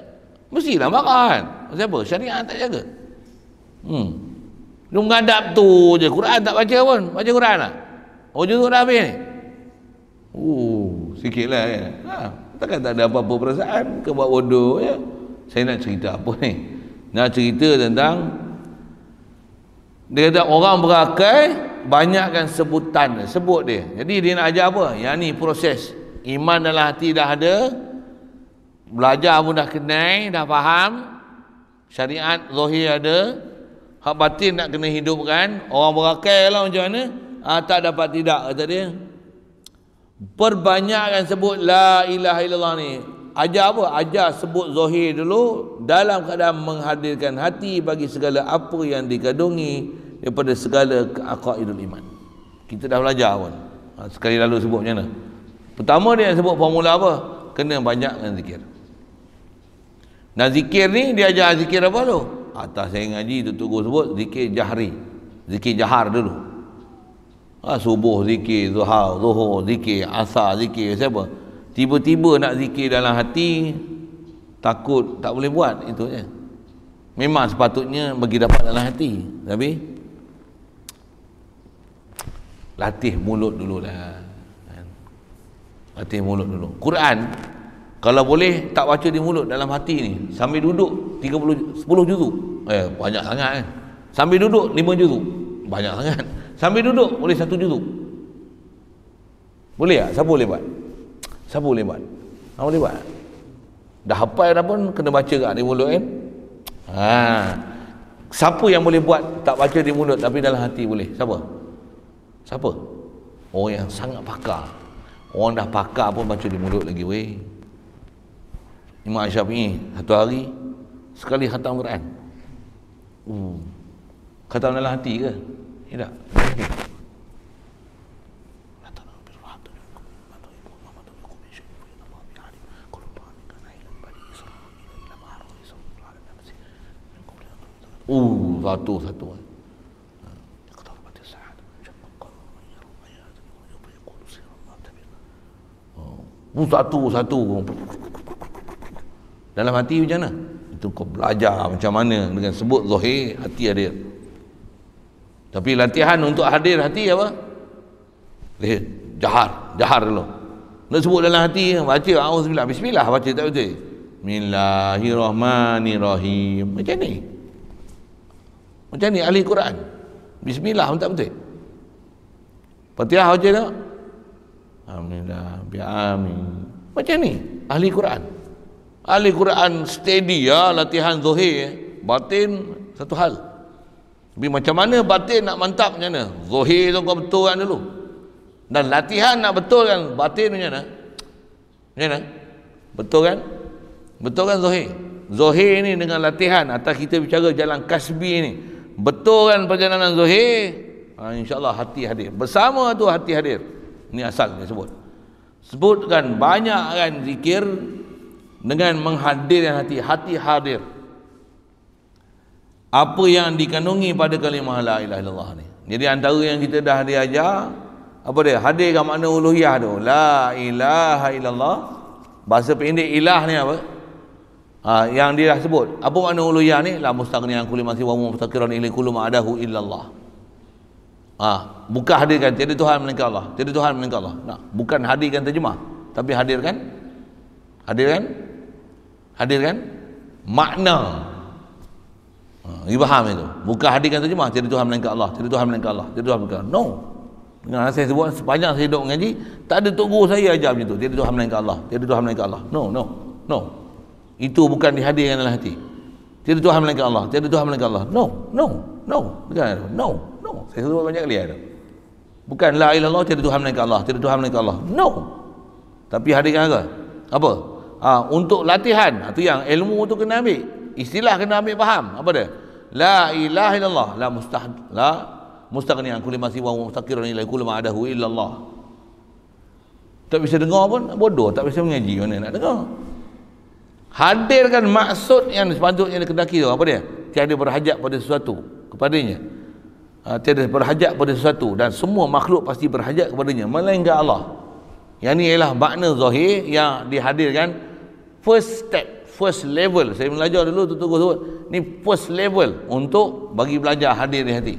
Mestilah makan. Siapa? Syariah tak jaga. Hmm. Lu mengadap tu je. Quran tak baca pun. Baca Quran lah. Oh, juzuk dah habis ni. Oh, sikit lah kan. Ya. Ha, takkan tak ada apa-apa perasaan. Kau buat bodoh je. Ya? Saya nak cerita apa ni? Nak cerita tentang dia kata orang berakai banyakkan sebutan sebut dia jadi dia nak ajar apa yang ni proses iman dalam hati dah ada belajar pun dah kenai dah faham syariat zahir ada hak batin nak kena hidupkan orang berakai lah macam mana ha, tak dapat tidak kata dia perbanyakkan sebut la ilaha illallah ni Ajar apa? Ajar sebut zohir dulu dalam keadaan menghadirkan hati bagi segala apa yang dikandungi daripada segala akaidul iman. Kita dah belajar pun. Ha, sekali lalu sebut macam mana? Pertama dia sebut formula apa? Kena banyakkan zikir. Dan zikir ni dia ajar zikir apa tu? Atas saya ngaji tu tunggu sebut zikir jahri. Zikir jahar dulu. Ha, subuh zikir, zuhar, zuhur zikir, asar zikir, siapa? tiba-tiba nak zikir dalam hati takut tak boleh buat itu je memang sepatutnya bagi dapat dalam hati tapi latih mulut dulu lah latih mulut dulu Quran kalau boleh tak baca di mulut dalam hati ni sambil duduk 30 10 juzuk eh banyak sangat kan eh. sambil duduk 5 juzuk banyak sangat sambil duduk boleh 1 juzuk boleh tak siapa boleh buat Siapa boleh buat? Apa boleh buat? Dah apa dah pun kena baca kat di mulut kan? Ha. Siapa yang boleh buat tak baca di mulut tapi dalam hati boleh? Siapa? Siapa? Orang yang sangat pakar. Orang dah pakar pun baca di mulut lagi weh. Imam Syafi'i satu hari sekali khatam Quran. Hmm. kata dalam hati ke? Tidak. beratur oh, satu kan pun satu-satu dalam hati macam mana itu kau belajar macam mana dengan sebut zahir hati hadir tapi latihan untuk hadir hati apa lihat jahar jahar dulu nak sebut dalam hati baca auzubillah bismillah baca tak betul bismillahirrahmanirrahim macam ni macam ni ahli Quran. Bismillah pun tak betul. Fatihah macam tu. Alhamdulillah, bi amin. Macam ni ahli Quran. Ahli Quran steady ya latihan zahir, ya. batin satu hal. Tapi macam mana batin nak mantap macam mana? Zahir tu kau kan dulu. Dan latihan nak betulkan batin macam mana? Macam mana? Betul kan? Betul kan Zohir? Zohir ni dengan latihan atau kita bicara jalan kasbi ni Betul kan perjalanan zuhir ha, insyaAllah hati hadir bersama tu hati hadir ni asal dia sebut sebutkan banyak kan zikir dengan menghadirkan hati hati hadir apa yang dikandungi pada kalimah la ilaha illallah ni jadi antara yang kita dah diajar apa dia hadirkan makna uluhiyah tu la ilaha illallah bahasa pendek ilah ni apa Uh, yang dia dah sebut apa makna uluhiya ni la mustaghni an kulli masih wa mutakirun ila kullu ma adahu illallah ah buka hadirkan tiada tuhan melainkan Allah tiada tuhan melainkan Allah nah bukan hadirkan terjemah tapi hadirkan hadirkan hadirkan makna uh, faham itu buka hadirkan terjemah tiada tuhan melainkan Allah tiada tuhan melainkan Allah tiada tuhan melainkan no dengan nah, saya sebut sepanjang saya hidup mengaji tak ada tok guru saya ajar macam tu tiada tuhan melainkan Allah tiada tuhan melainkan Allah no no, no itu bukan dihadirkan dalam hati tiada Tuhan melainkan Allah tiada Tuhan melainkan Allah no no no bukan no no saya sebut banyak kali ada bukan la ilah Allah tiada Tuhan melainkan Allah tiada Tuhan melainkan Allah no tapi hadirkan apa apa ha, untuk latihan itu ha, yang ilmu itu kena ambil istilah kena ambil faham apa dia la ilah ilallah la mustah la mustaghni an kulli masiwa wa mustaqirun ila kulli ma adahu illallah tak bisa dengar pun bodoh tak bisa mengaji mana nak dengar hadirkan maksud yang sepatutnya dikendaki tu apa dia tiada berhajat pada sesuatu kepadanya ha, tiada berhajat pada sesuatu dan semua makhluk pasti berhajat kepadanya melainkan Allah yang ni ialah makna zahir yang dihadirkan first step first level saya belajar dulu tu tunggu sebut ni first level untuk bagi belajar hadir di hati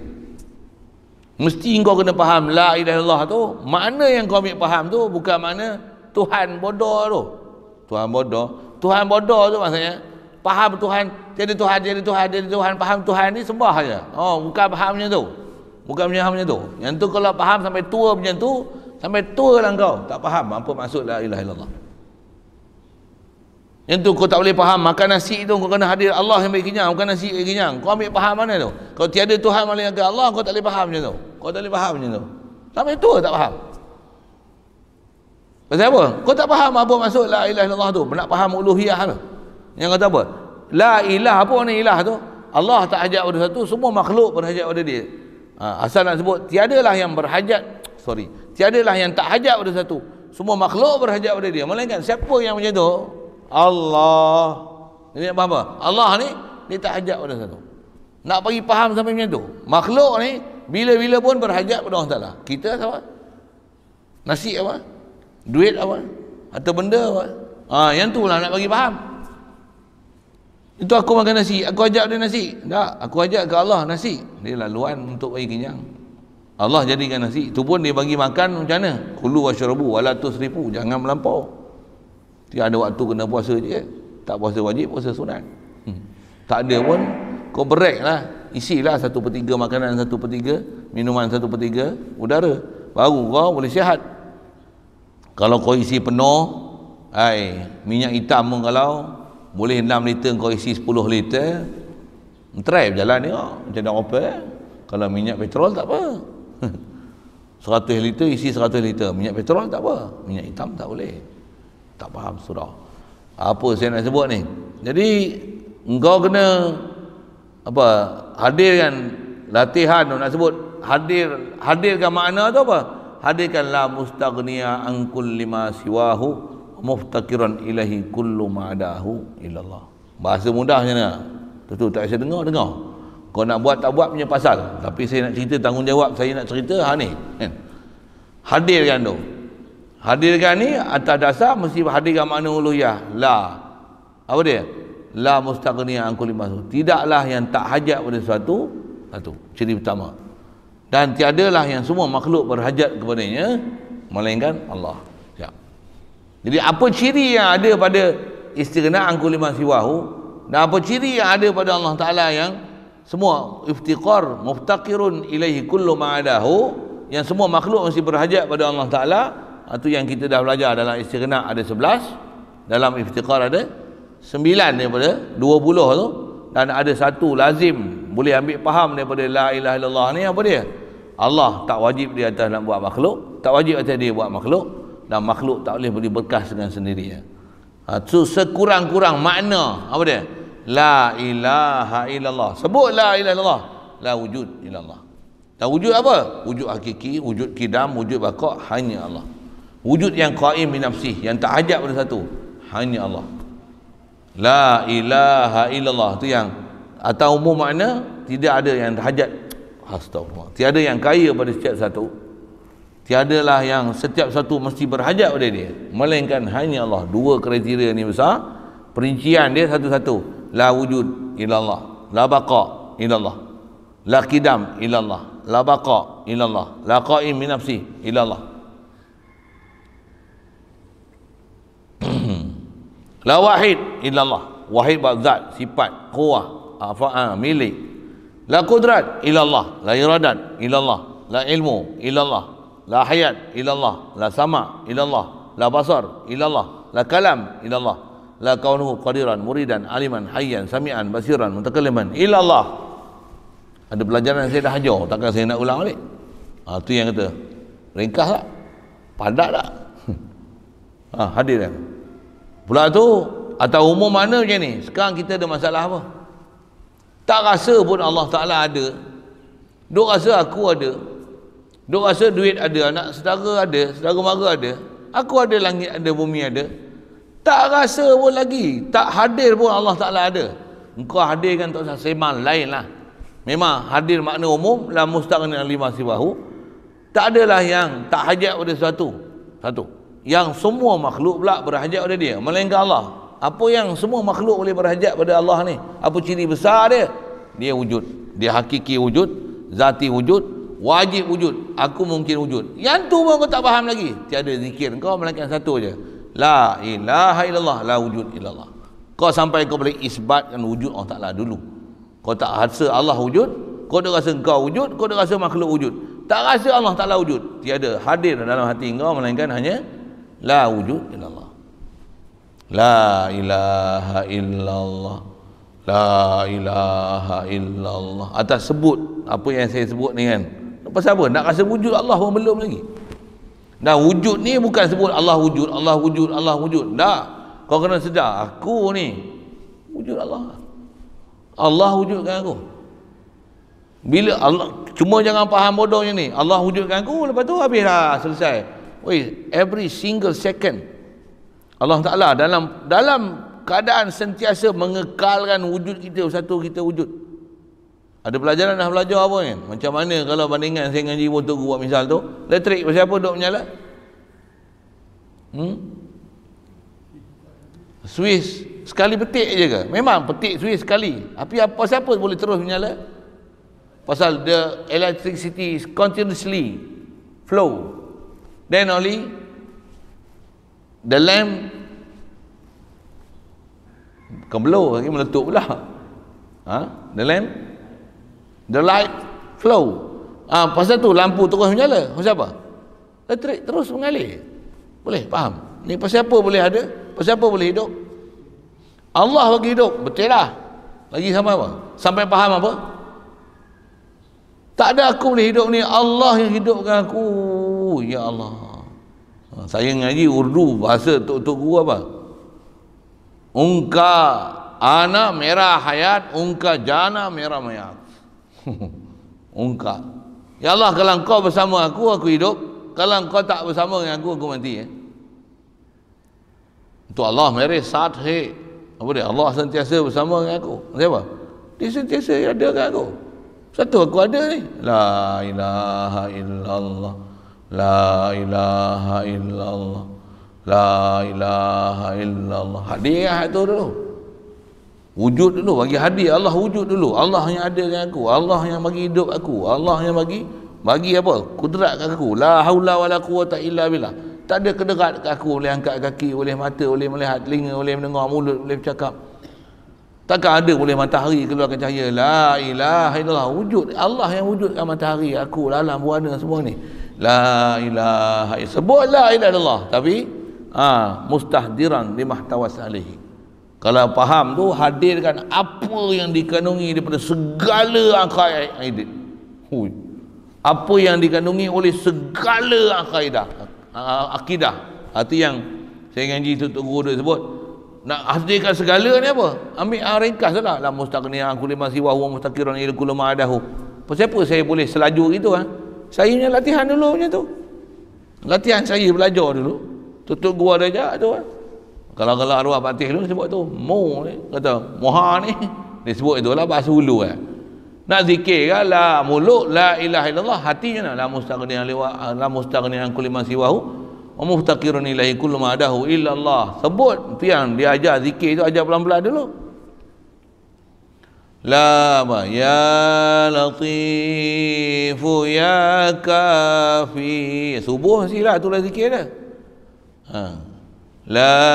mesti kau kena faham la ilaha illallah tu makna yang kau ambil faham tu bukan makna Tuhan bodoh tu Tuhan bodoh Tuhan bodoh tu maksudnya. Faham Tuhan, jadi Tuhan, jadi Tuhan, jadi Tuhan, faham Tuhan ni sembah saja. Oh, bukan fahamnya tu. Bukan fahamnya tu. Yang tu kalau faham sampai tua macam tu, sampai tua lah kau. Tak faham apa maksud la ilaha illallah. Yang tu kau tak boleh faham makan nasi tu kau kena hadir Allah yang bagi kenyang bukan nasi yang kenyang. Kau ambil faham mana tu? kau tiada Tuhan malaikat Allah kau tak boleh faham macam tu. Kau tak boleh faham macam tu. Sampai tua tak faham. Pasal apa? Kau tak faham apa maksud la ilaha illallah tu. Nak faham uluhiyah tu. Yang kata apa? La ilah apa ni ilah tu? Allah tak hajat pada satu, semua makhluk berhajat pada dia. Ha, asal nak sebut tiadalah yang berhajat, sorry. Tiadalah yang tak hajat pada satu. Semua makhluk berhajat pada dia. Malaikat siapa yang macam tu? Allah. Ini apa apa? Allah ni dia tak hajat pada satu. Nak bagi faham sampai macam tu. Makhluk ni bila-bila pun berhajat pada Allah Kita apa? Nasi apa? duit apa atau benda apa ha, yang tu lah nak bagi faham itu aku makan nasi aku ajak dia nasi tak aku ajak ke Allah nasi dia laluan untuk bagi kenyang Allah jadikan nasi itu pun dia bagi makan macam mana kulu wa syurubu wala tusrifu jangan melampau dia ada waktu kena puasa je tak puasa wajib puasa sunat hmm. tak ada pun kau break lah isilah satu per tiga makanan satu per tiga minuman satu per tiga udara baru kau boleh sihat kalau kau isi penuh hai, minyak hitam pun kalau boleh 6 liter kau isi 10 liter try berjalan ni oh. macam nak apa eh? kalau minyak petrol tak apa 100 liter isi 100 liter minyak petrol tak apa minyak hitam tak boleh tak faham surah apa saya nak sebut ni jadi engkau kena apa hadirkan latihan nak sebut hadir hadirkan makna tu apa hadikanlah mustaghniya an kulli ma siwahu muftakiran ilahi kullu ma adahu illallah bahasa mudahnya nak, tentu tak saya dengar dengar kau nak buat tak buat punya pasal tapi saya nak cerita tanggungjawab saya nak cerita ha ni kan hadirkan tu hadirkan ni atas dasar mesti hadirkan makna uluhiyah la apa dia la mustaghniya an kulli ma siwahu tidaklah yang tak hajat pada sesuatu satu ciri pertama dan tiadalah yang semua makhluk berhajat kepadanya melainkan Allah ya. jadi apa ciri yang ada pada istighna anku lima siwahu dan apa ciri yang ada pada Allah Ta'ala yang semua iftiqar muftaqirun ilaihi kullu ma'adahu yang semua makhluk mesti berhajat pada Allah Ta'ala itu ah, yang kita dah belajar dalam istighna ada sebelas dalam iftiqar ada sembilan daripada dua puluh tu dan ada satu lazim boleh ambil faham daripada la ilaha illallah ni apa dia? Allah tak wajib di atas nak buat makhluk, tak wajib atas dia buat makhluk dan makhluk tak boleh beri bekas dengan sendirinya. Ha, so sekurang-kurang makna apa dia? La ilaha illallah. Sebut la ilaha illallah. La wujud illallah. la wujud apa? Wujud hakiki, wujud kidam, wujud bakok hanya Allah. Wujud yang qaim bin nafsi, yang tak hajat pada satu hanya Allah. La ilaha illallah tu yang atau umum makna tidak ada yang hajat astagfirullah tiada yang kaya pada setiap satu tiadalah yang setiap satu mesti berhajat pada dia melainkan hanya Allah dua kriteria ni besar perincian dia satu-satu la wujud ilallah la baqa ilallah la kidam ilallah la baqa ilallah la qaim min nafsi ilallah la wahid ilallah wahid bab sifat kuah fa'a ah, milik la kudrat ilallah la iradat ilallah la ilmu ilallah la hayat ilallah la sama ilallah la basar ilallah la kalam ilallah la kaunuhu qadiran muridan aliman hayyan samian basiran mutakalliman ilallah ada pelajaran saya dah ajar takkan saya nak ulang balik ha, tu yang kata ringkas tak padat tak ha, hadir kan pula tu atau umum mana macam ni sekarang kita ada masalah apa tak rasa pun Allah Ta'ala ada duk rasa aku ada duk rasa duit ada anak saudara ada saudara mara ada aku ada langit ada bumi ada tak rasa pun lagi tak hadir pun Allah Ta'ala ada engkau hadir kan tak usah semal lain lah memang hadir makna umum la mustaqni alima siwahu tak adalah yang tak hajat pada sesuatu satu yang semua makhluk pula berhajat pada dia melainkan Allah apa yang semua makhluk boleh berhajat pada Allah ni apa ciri besar dia dia wujud dia hakiki wujud zati wujud wajib wujud aku mungkin wujud yang tu pun kau tak faham lagi tiada zikir kau melainkan satu je la ilaha illallah la wujud illallah kau sampai kau boleh isbatkan wujud Allah Ta'ala dulu kau tak rasa Allah wujud kau dah rasa kau wujud kau dah rasa makhluk wujud tak rasa Allah Ta'ala wujud tiada hadir dalam hati kau melainkan hanya la wujud illallah La ilaha illallah La ilaha illallah Atas sebut apa yang saya sebut ni kan Pasal apa? Nak rasa wujud Allah pun belum lagi Dan wujud ni bukan sebut Allah wujud, Allah wujud, Allah wujud Tak, kau kena sedar Aku ni wujud Allah Allah wujudkan aku Bila Allah Cuma jangan faham bodohnya ni Allah wujudkan aku, lepas tu habislah selesai Wait, Every single second Allah Ta'ala dalam dalam keadaan sentiasa mengekalkan wujud kita satu kita wujud ada pelajaran nak belajar apa kan macam mana kalau bandingkan saya dengan jiwa tu buat misal tu elektrik pasal apa duk menyala hmm? Swiss sekali petik je ke memang petik Swiss sekali tapi apa siapa boleh terus menyala pasal the electricity continuously flow then only the lamp bukan blow lagi meletup pula ha? the lamp the light flow ah ha, pasal tu lampu terus menyala pasal apa elektrik terus mengalir boleh faham ni pasal apa boleh ada pasal apa boleh hidup Allah bagi hidup betul lah lagi sama apa sampai faham apa tak ada aku boleh hidup ni Allah yang hidupkan aku ya Allah saya ngaji urdu bahasa tok-tok guru apa ungka ana merah hayat ungka jana merah mayat ungka ya Allah kalau engkau bersama aku aku hidup kalau engkau tak bersama dengan aku aku mati eh? untuk Allah merah sadhe apa dia Allah sentiasa bersama dengan aku siapa dia sentiasa ada dengan aku satu aku ada ni la ilaha illallah La ilaha illallah La ilaha illallah Hadiah itu dulu Wujud dulu bagi hadiah Allah wujud dulu Allah yang ada dengan aku Allah yang bagi hidup aku Allah yang bagi Bagi apa? Kudrat kat aku La haula wa la quwata illa billah Tak ada kederat kat aku Boleh angkat kaki Boleh mata Boleh melihat telinga Boleh mendengar mulut Boleh bercakap Takkan ada boleh matahari keluarkan cahaya La ilaha illallah Wujud Allah yang wujudkan matahari Aku, alam, buana semua ni la ilaha illallah sebut la ilaha illallah tapi ha, mustahdiran limahtawas alihi kalau faham tu hadirkan apa yang dikandungi daripada segala akaidah hui apa yang dikandungi oleh segala akaidah ha, akidah arti yang saya ngaji tu tu guru sebut nak hadirkan segala ni apa ambil ah, ringkas lah la mustaqni aku lima siwa huwa mustaqiran ila kullu ma adahu pasal apa saya boleh selaju gitu kan ha? saya punya latihan dulu punya tu latihan saya belajar dulu tutup gua dah jatuh tu eh. kalau-kalau arwah patih tu sebut tu mu ni kata muha ni dia sebut tu lah bahasa hulu eh. nak zikir kan la muluk la ilah illallah hati je nak la mustaqni alewa la mustaqni an kuliman siwahu wa muftaqirun ilahi kullu adahu illallah sebut tu yang dia ajar zikir tu ajar pelan-pelan dulu Lama لابا يا لطيف يا كافي صبح سيلا تولا ذكينا لا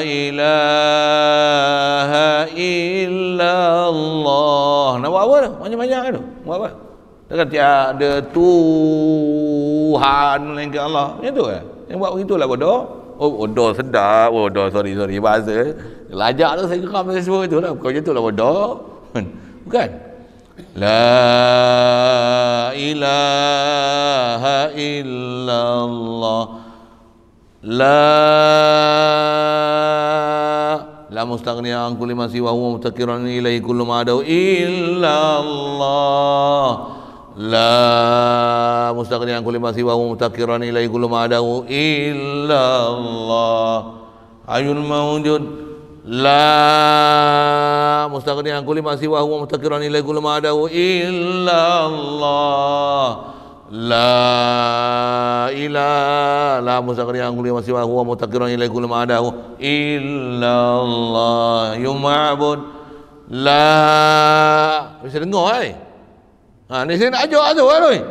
إله إلا الله نبغى أبو له مانيا مانيا عنه مو أبو Kata tiada Tuhan melainkan Allah. Macam tu kan? Yang buat begitulah bodoh. Oh, bodoh sedap. Bodoh, sorry, sorry. Bahasa. Lajak tu saya geram saya semua tu lah. Bukan macam tu lah bodoh. Bukan. La ilaha illallah. La la mustaghni an kulli ma siwa huwa mutakirun ilaihi kullu ma adau illallah. La mustaghniya an kulli ma siwa huwa mutakirun ilaihi kullu ma adau illallah. Ayul maujud. La mustaqirin an kulli ma siwa huwa mustaqirun ila kulli ma adahu illa Allah. La ila la mustaqirin an kulli ma siwa huwa mustaqirun ila kulli ma adahu illa Allah. Yumabud. Ya la bisa dengar ai. Eh? Ha ni saya nak ajak tu ai. Eh,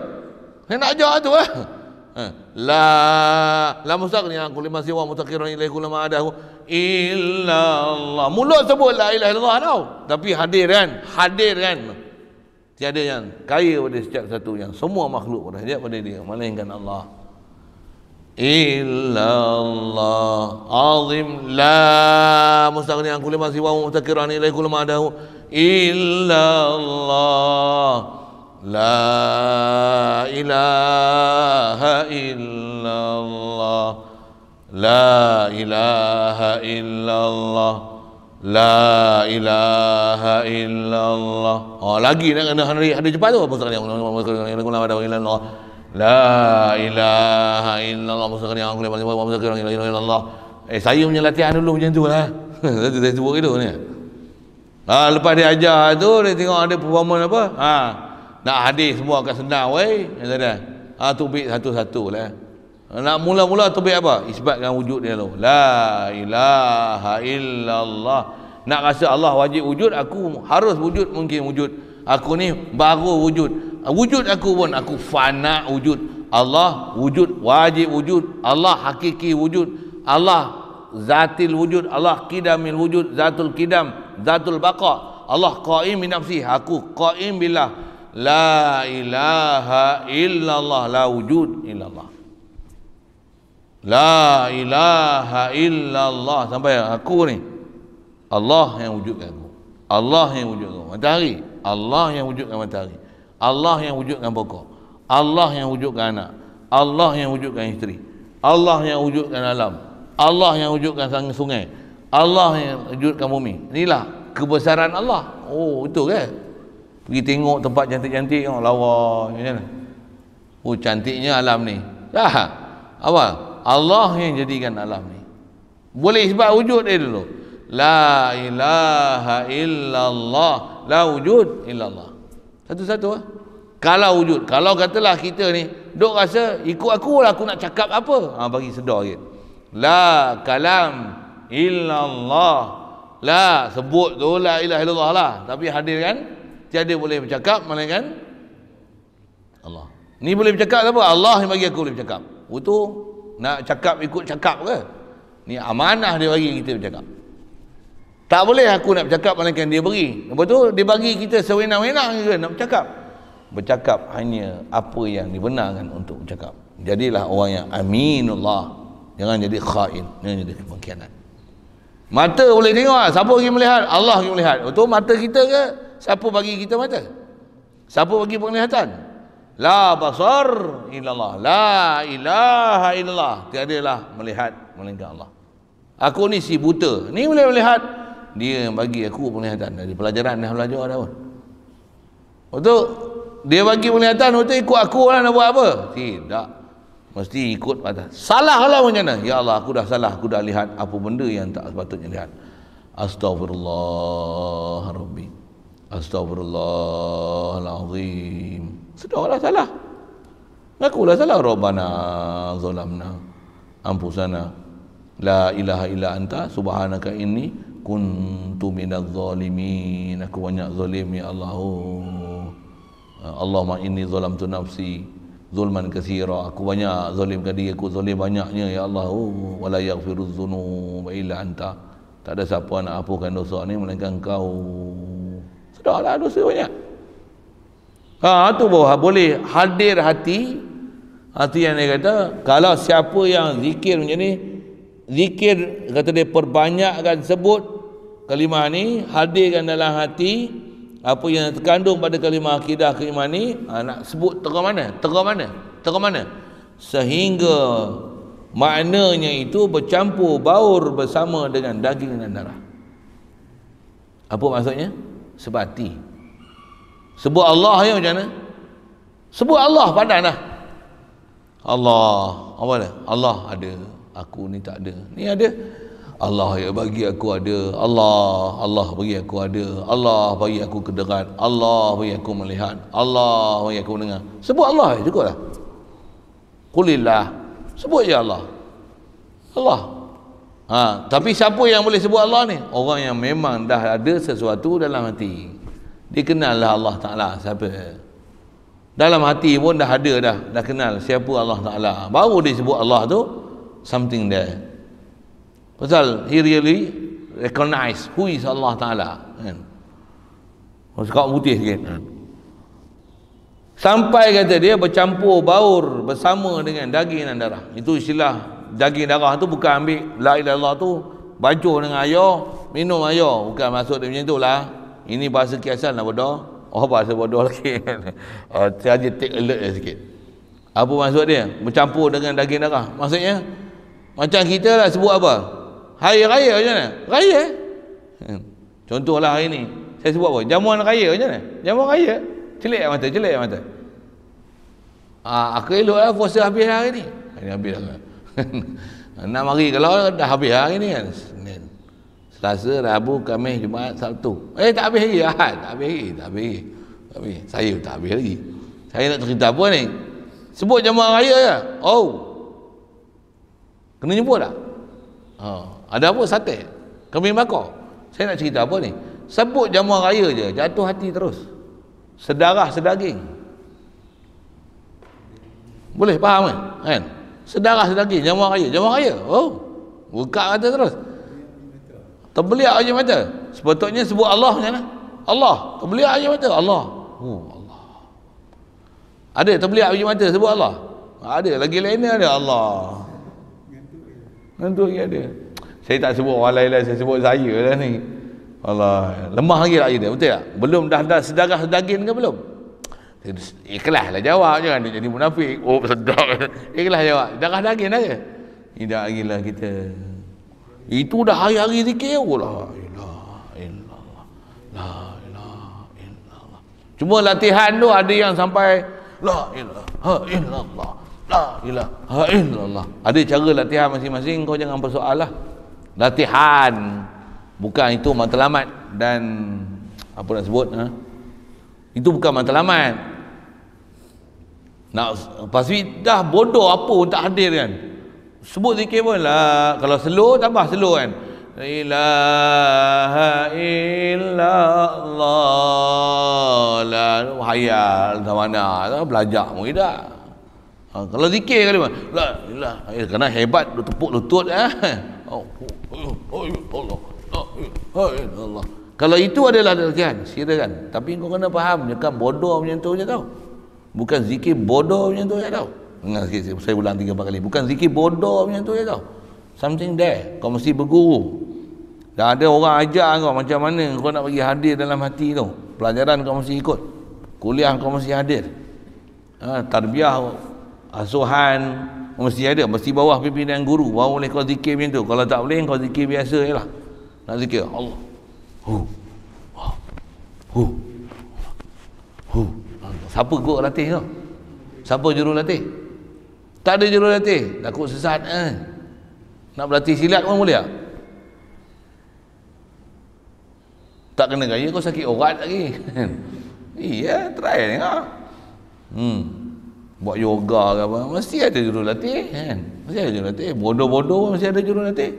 saya nak ajak tu eh? ai. Ha. La la mustaqirin an kulli ma siwa mustaqirun ila kulli ma adahu illallah. Mulut sebut la ilaha illallah tau. Tapi hadir kan? Hadir kan? Tiada yang kaya pada setiap satu yang semua makhluk berhajat pada dia. Malingkan Allah. Illallah azim la mustaghni an kulli ma siwa wa mutakirran ilai kulli ma adahu illallah la ilaha illallah La ilaha illallah La ilaha illallah Oh lagi nak kena hari ada cepat tu apa sekali Allah Allah ada ilah Allah La ilaha illallah apa sekali Allah boleh apa sekali ilah Allah Eh saya punya latihan dulu macam tu lah Saya tak sebut gitu ni Ha, lepas dia ajar tu dia tengok ada performance apa ha, nak hadis semua akan senang wey ha, tu bit satu-satu nak mula-mula tubik apa? Isbatkan wujud dia tu. La ilaha illallah. Nak rasa Allah wajib wujud, aku harus wujud mungkin wujud. Aku ni baru wujud. Wujud aku pun, aku fana wujud. Allah wujud, wajib wujud. Allah hakiki wujud. Allah zatil wujud. Allah kidamil wujud. Zatul kidam, zatul baqa. Allah qaim min nafsi. Aku qaim billah. La ilaha illallah. La wujud illallah. La ilaha illallah Sampai aku ni Allah yang wujudkan aku Allah yang wujudkan aku. matahari Allah yang wujudkan matahari Allah yang wujudkan pokok Allah yang wujudkan anak Allah yang wujudkan isteri Allah yang wujudkan alam Allah yang wujudkan sungai Allah yang wujudkan bumi Inilah kebesaran Allah Oh itu ke? Kan? Pergi tengok tempat cantik-cantik Oh lawa Oh cantiknya alam ni Ya, Apa Allah yang jadikan alam ni boleh sebab wujud dia dulu la ilaha illallah la wujud illallah satu-satu lah. kalau wujud kalau katalah kita ni duk rasa ikut aku lah aku nak cakap apa ha, bagi sedar je la kalam illallah la sebut tu la ilaha illallah lah tapi hadir kan tiada boleh bercakap malaikan Allah ni boleh bercakap apa Allah yang bagi aku boleh bercakap utuh nak cakap ikut cakap ke ni amanah dia bagi kita bercakap tak boleh aku nak bercakap malangkan dia beri lepas tu dia bagi kita sewenang-wenang ke kan, nak bercakap bercakap hanya apa yang dibenarkan untuk bercakap jadilah orang yang aminullah jangan jadi khain jangan jadi pengkhianat mata boleh tengok lah. siapa pergi melihat Allah pergi melihat lepas oh, tu mata kita ke siapa bagi kita mata siapa bagi penglihatan La basar illallah La ilaha illallah Tiada lah melihat melainkan Allah Aku ni si buta Ni boleh melihat Dia bagi aku penglihatan Dari pelajaran dah belajar dah pun Betul Dia bagi penglihatan Betul ikut aku lah nak buat apa Tidak Mesti ikut pada Salah lah macam mana Ya Allah aku dah salah Aku dah lihat apa benda yang tak sepatutnya lihat Astagfirullahaladzim. Astagfirullahaladzim sedarlah salah ngakulah salah Rabbana zalamna ampusana la ilaha illa anta subhanaka inni kuntu minaz zalimin aku banyak zalim ya Allah oh. Allahumma inni zalamtu nafsi zulman kathira aku banyak zalim kali aku zalim banyaknya ya Allah oh. wala yaghfiruz zunub illa anta tak ada siapa nak hapuskan dosa ni melainkan kau sedarlah dosa banyak Ha, tu bahawa boleh hadir hati hati yang dia kata kalau siapa yang zikir macam ni zikir kata dia perbanyakkan sebut kalimah ni hadirkan dalam hati apa yang terkandung pada kalimah akidah kalimah ni ha, nak sebut terang mana terang mana terang mana sehingga maknanya itu bercampur baur bersama dengan daging dan darah apa maksudnya sebati sebut Allah ya macam mana sebut Allah padan lah Allah apa dia Allah ada aku ni tak ada ni ada Allah yang bagi aku ada Allah Allah bagi aku ada Allah bagi aku kederan Allah bagi aku melihat Allah bagi aku mendengar sebut Allah je cukup lah Kulillah. sebut ya Allah Allah ha, tapi siapa yang boleh sebut Allah ni orang yang memang dah ada sesuatu dalam hati Dikenal lah Allah Ta'ala siapa dalam hati pun dah ada dah dah kenal siapa Allah Ta'ala baru dia sebut Allah tu something there pasal he really recognize who is Allah Ta'ala kan oh, sekarang putih sikit kan sampai kata dia bercampur baur bersama dengan daging dan darah itu istilah daging darah tu bukan ambil la ilaha illallah tu bancuh dengan air minum air bukan maksud dia macam itulah ini bahasa kiasan lah bodoh oh bahasa bodoh lagi uh, oh, saja take alert je sikit apa maksud dia? bercampur dengan daging darah maksudnya macam kita lah sebut apa? hari raya macam mana? raya hmm. contohlah hari ni saya sebut apa? jamuan raya macam mana? jamuan raya celik yang mata, celik yang mata Ah, aku elok lah puasa habis hari ni ini habis dah enam hari kalau dah habis hari ni kan Selasa, Rabu, Khamis, Jumaat, Sabtu. Eh tak habis lagi Ahad, tak habis lagi, tak habis lagi. Tak habis. Saya tak habis lagi. Saya nak cerita apa ni? Sebut jemaah raya ya. Oh. Kena nyebut tak? Ha. Ada apa sate? Kami bakar. Saya nak cerita apa ni? Sebut jemaah raya je, jatuh hati terus. Sedarah sedaging. Boleh faham kan? Kan? Sedarah sedaging jemaah raya, jemaah raya. Oh. Buka kata terus terbeliak aja mata sepatutnya sebut Allah macam mana Allah terbeliak aja mata Allah oh Allah ada terbeliak aja mata sebut Allah ada lagi lain ada Allah ngantuk lagi ada saya tak sebut orang lain lah saya sebut saya lah ni Allah lemah lagi lah kita betul tak belum dah dah sedarah sedagin ke belum ikhlas lah jawab kan. dia jadi munafik oh sedar ikhlas jawab sedarah daging lah ke tidak lagi lah kita itu dah hari-hari zikir pun lah. Cuma latihan tu ada yang sampai la ilaha illallah la ilaha illallah. Ada cara latihan masing-masing kau jangan persoal lah. Latihan bukan itu matlamat dan apa nak sebut ha? Itu bukan matlamat. Nak pasti dah bodoh apa pun tak hadir kan sebut zikir pun lah kalau slow tambah slow kan ilaha illallah la hayal sama mana belajar muridah ha, kalau zikir kali pun la ilaha illallah eh, kena hebat tepuk lutut eh oh, oh, oh ya Allah kalau itu adalah latihan silakan tapi kau kena faham bukan bodoh macam tu je tau bukan zikir bodoh macam tu je tau dengar sikit, sikit saya ulang tiga empat kali bukan zikir bodoh macam tu je tau something there kau mesti berguru dan ada orang ajar kau macam mana kau nak bagi hadir dalam hati tu pelajaran kau mesti ikut kuliah kau mesti hadir ha, tarbiah asuhan mesti ada mesti bawah pimpinan guru bawa boleh kau zikir macam tu kalau tak boleh kau zikir biasa je lah nak zikir Allah hu hu hu siapa kau latih tu siapa jurulatih tak ada jurulatih latih. Takut sesat. Eh. Nak berlatih silat pun boleh tak? Tak kena gaya kau sakit orat lagi. iya, try tengok. Hmm. Buat yoga ke apa. Mesti ada jurulatih. Kan? Mesti ada jurulatih. Bodoh-bodoh pun mesti ada jurulatih.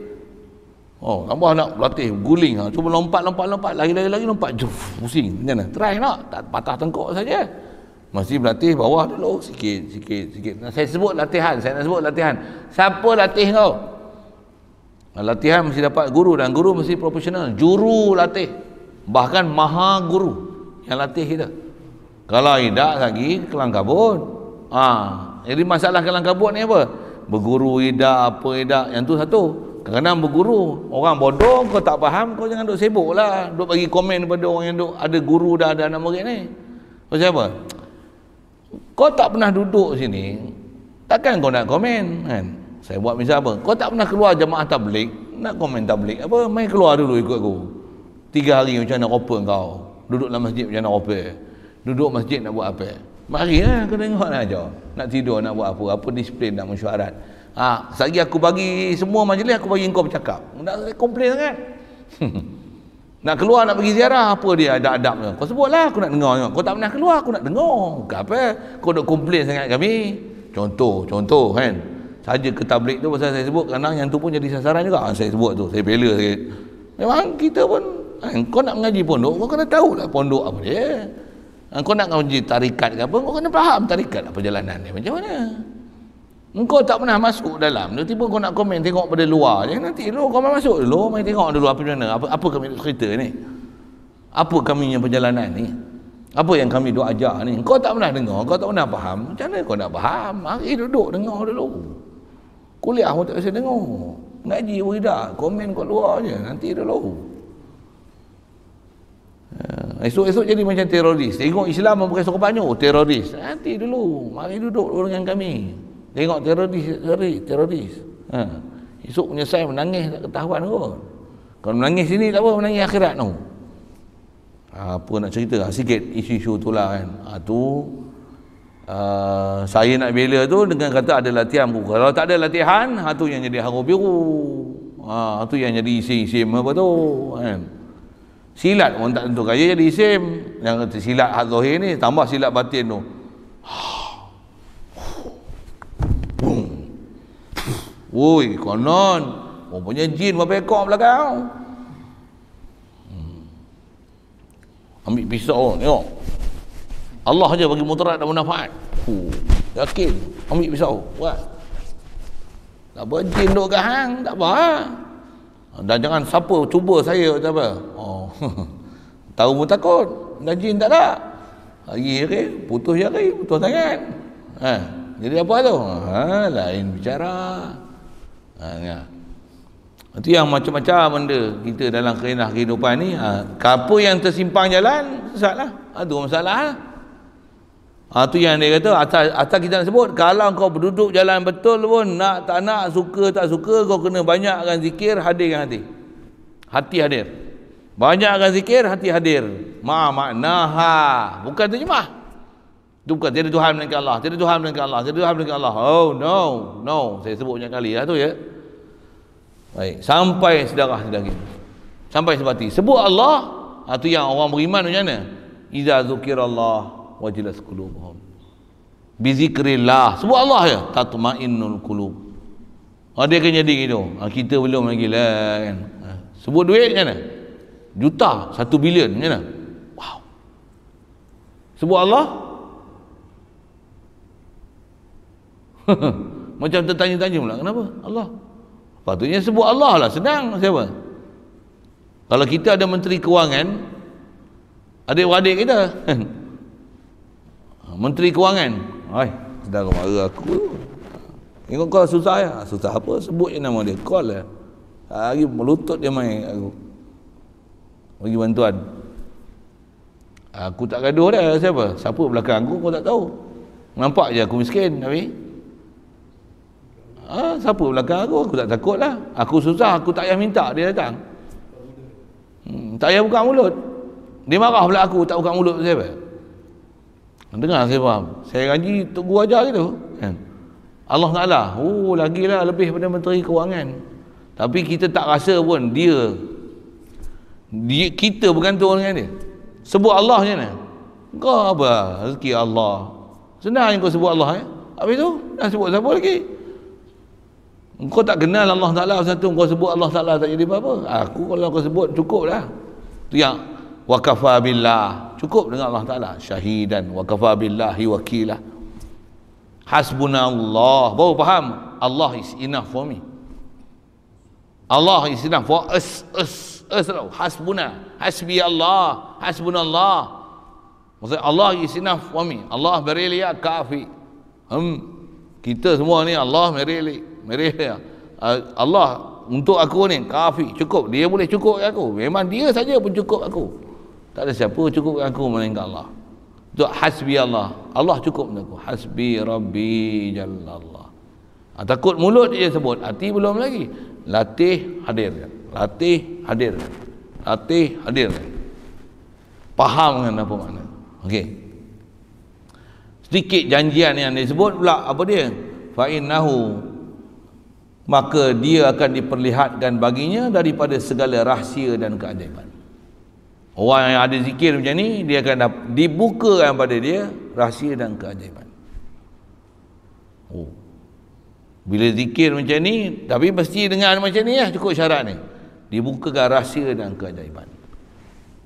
Oh, tambah nak latih guling. Ha. Cuba lompat, lompat, lompat. Lagi-lagi lompat. Juf, pusing. Macam mana? Try nak? Tak patah tengkuk saja. Mesti berlatih bawah dulu sikit sikit sikit. Saya sebut latihan, saya nak sebut latihan. Siapa latih kau? Latihan mesti dapat guru dan guru mesti profesional. Juru latih. Bahkan maha guru yang latih kita. Kalau tidak lagi kelang kabut. Ha. jadi masalah kelang kabut ni apa? Berguru tidak apa tidak yang tu satu. Kadang-kadang berguru, orang bodoh kau tak faham kau jangan duk sibuklah, duk bagi komen pada orang yang duk ada guru dah ada nama murid ni. kau siapa kau tak pernah duduk sini takkan kau nak komen kan saya buat misal apa kau tak pernah keluar jemaah tablik nak komen tablik apa main keluar dulu ikut aku tiga hari macam nak roper kau duduk dalam masjid macam nak roper duduk masjid nak buat apa mari lah kau tengok lah jauh nak tidur nak buat apa apa disiplin nak mesyuarat ha, sehari aku bagi semua majlis aku bagi kau bercakap nak komplain sangat kan? nak keluar nak pergi ziarah apa dia ada adabnya kau sebutlah aku nak dengar kau tak pernah keluar aku nak dengar bukan apa kau nak komplain sangat kami contoh contoh kan saja ke tablik tu pasal saya sebut kadang yang tu pun jadi sasaran juga ha, saya sebut tu saya bela sikit memang kita pun kan, kau nak mengaji pondok kau kena tahu lah pondok apa dia ah, kau nak mengaji tarikat ke apa kau kena faham tarikat lah perjalanan ni macam mana engkau tak pernah masuk dalam tu tiba kau nak komen tengok pada luar je nanti lu kau masuk dulu mai tengok dulu apa mana apa apa kami cerita ni apa kami yang perjalanan ni apa yang kami doa ajar ni Kau tak pernah dengar kau tak pernah faham macam mana kau nak faham mari duduk dengar dulu kuliah pun tak biasa dengar ngaji pun komen kau luar je nanti dulu eh, Esok-esok jadi macam teroris. Tengok Islam memakai sorban banyak. teroris. Nanti dulu, mari duduk dengan kami. Tengok teroris hari, teroris. Ha. Esok punya saya menangis tak ketahuan tu. Kalau menangis sini tak apa, menangis akhirat tu. Ha, apa nak cerita ah, sikit isu-isu tu lah kan. Ha, tu uh, saya nak bela tu dengan kata ada latihan pun. Kalau tak ada latihan, ha tu yang jadi haru biru. Ha tu yang jadi isim-isim apa tu kan. Silat orang tak tentu kaya jadi isim. Yang silat hak zahir ni tambah silat batin tu. Ha, Woi, konon mempunyai jin berapa ekor belakang. Hmm. Ambil pisau orang, tengok. Allah saja bagi mudarat dan manfaat. Huh. Yakin, ambil pisau. Buat. Tak apa, jin duduk ke hang, tak apa. Ha? Dan jangan siapa cuba saya, tak apa. Oh. Tahu pun takut. Dan jin tak ada. Hari hari, putus jari, putus tangan. Ha. Jadi apa tu? Ha, lain bicara. Bicara ha, ya. itu yang macam-macam benda kita dalam kerenah kehidupan ni ha, apa yang tersimpang jalan sesat lah itu ha, masalah lah ha, itu yang dia kata atas, atas kita sebut kalau kau berduduk jalan betul pun nak tak nak suka tak suka kau kena banyakkan zikir hadirkan hati hati hadir banyakkan zikir hati hadir ma naha ha bukan terjemah itu bukan tiada Tuhan melainkan Allah. Tiada Tuhan melainkan Allah. Tiada Tuhan melainkan Allah. Oh no, no. Saya sebut banyak kali lah tu ya. Baik, sampai sedarah sedaging. Sampai sebati. Sebut Allah, itu ha, yang orang beriman macam mana? Iza zukirallah wajilas qulubuhum. Bizikrillah. Sebut Allah ya. Tatma'innul qulub. Ada oh, kena jadi gitu. Ha, kita belum lagi lah kan. Ha, sebut duit macam mana? Juta, satu bilion macam mana? Wow. Sebut Allah, macam tertanya-tanya pula kenapa Allah patutnya sebut Allah lah senang lah siapa kalau kita ada menteri kewangan adik-adik kita menteri kewangan ay sedang marah aku tengok kau susah ya susah apa sebut je nama dia call lah hari melutut dia main aku bagi bantuan aku tak gaduh dah siapa siapa belakang aku aku tak tahu nampak je aku miskin tapi ah, siapa belakang aku aku tak takut lah aku susah aku tak payah minta dia datang hmm, tak payah buka mulut dia marah pula aku tak buka mulut siapa dengar saya faham saya kaji tu gua ajar gitu kan Allah Ta'ala oh lah lebih pada menteri kewangan tapi kita tak rasa pun dia dia kita bergantung dengan dia sebut Allah je ni kau apa rezeki Allah senang kau sebut Allah eh habis tu nak sebut siapa lagi kau tak kenal Allah Ta'ala satu Kau sebut Allah Ta'ala tak jadi apa-apa Aku kalau kau sebut cukup lah Itu yang Waqafa billah Cukup dengan Allah Ta'ala Syahidan Waqafa billahi wakilah Hasbuna Allah Baru faham Allah is enough for me Allah is enough for us, us, us Hasbuna Hasbi Allah Hasbuna Allah Maksudnya Allah is enough for me Allah merili ya kafi hmm. Kita semua ni Allah merili mereka ah, Allah untuk aku ni kafi cukup dia boleh cukup aku memang dia saja pun cukup aku tak ada siapa cukup aku melainkan Allah tu hasbi Allah Allah cukup aku hasbi rabbi jallallah ha, takut mulut dia sebut ah, hati belum lagi latih hadir latih hadir latih hadir faham dengan apa makna okey sedikit janjian yang disebut pula apa dia fa innahu maka dia akan diperlihatkan baginya daripada segala rahsia dan keajaiban orang yang ada zikir macam ni dia akan dibukakan pada dia rahsia dan keajaiban oh bila zikir macam ni tapi mesti dengan macam ni lah cukup syarat ni dibukakan rahsia dan keajaiban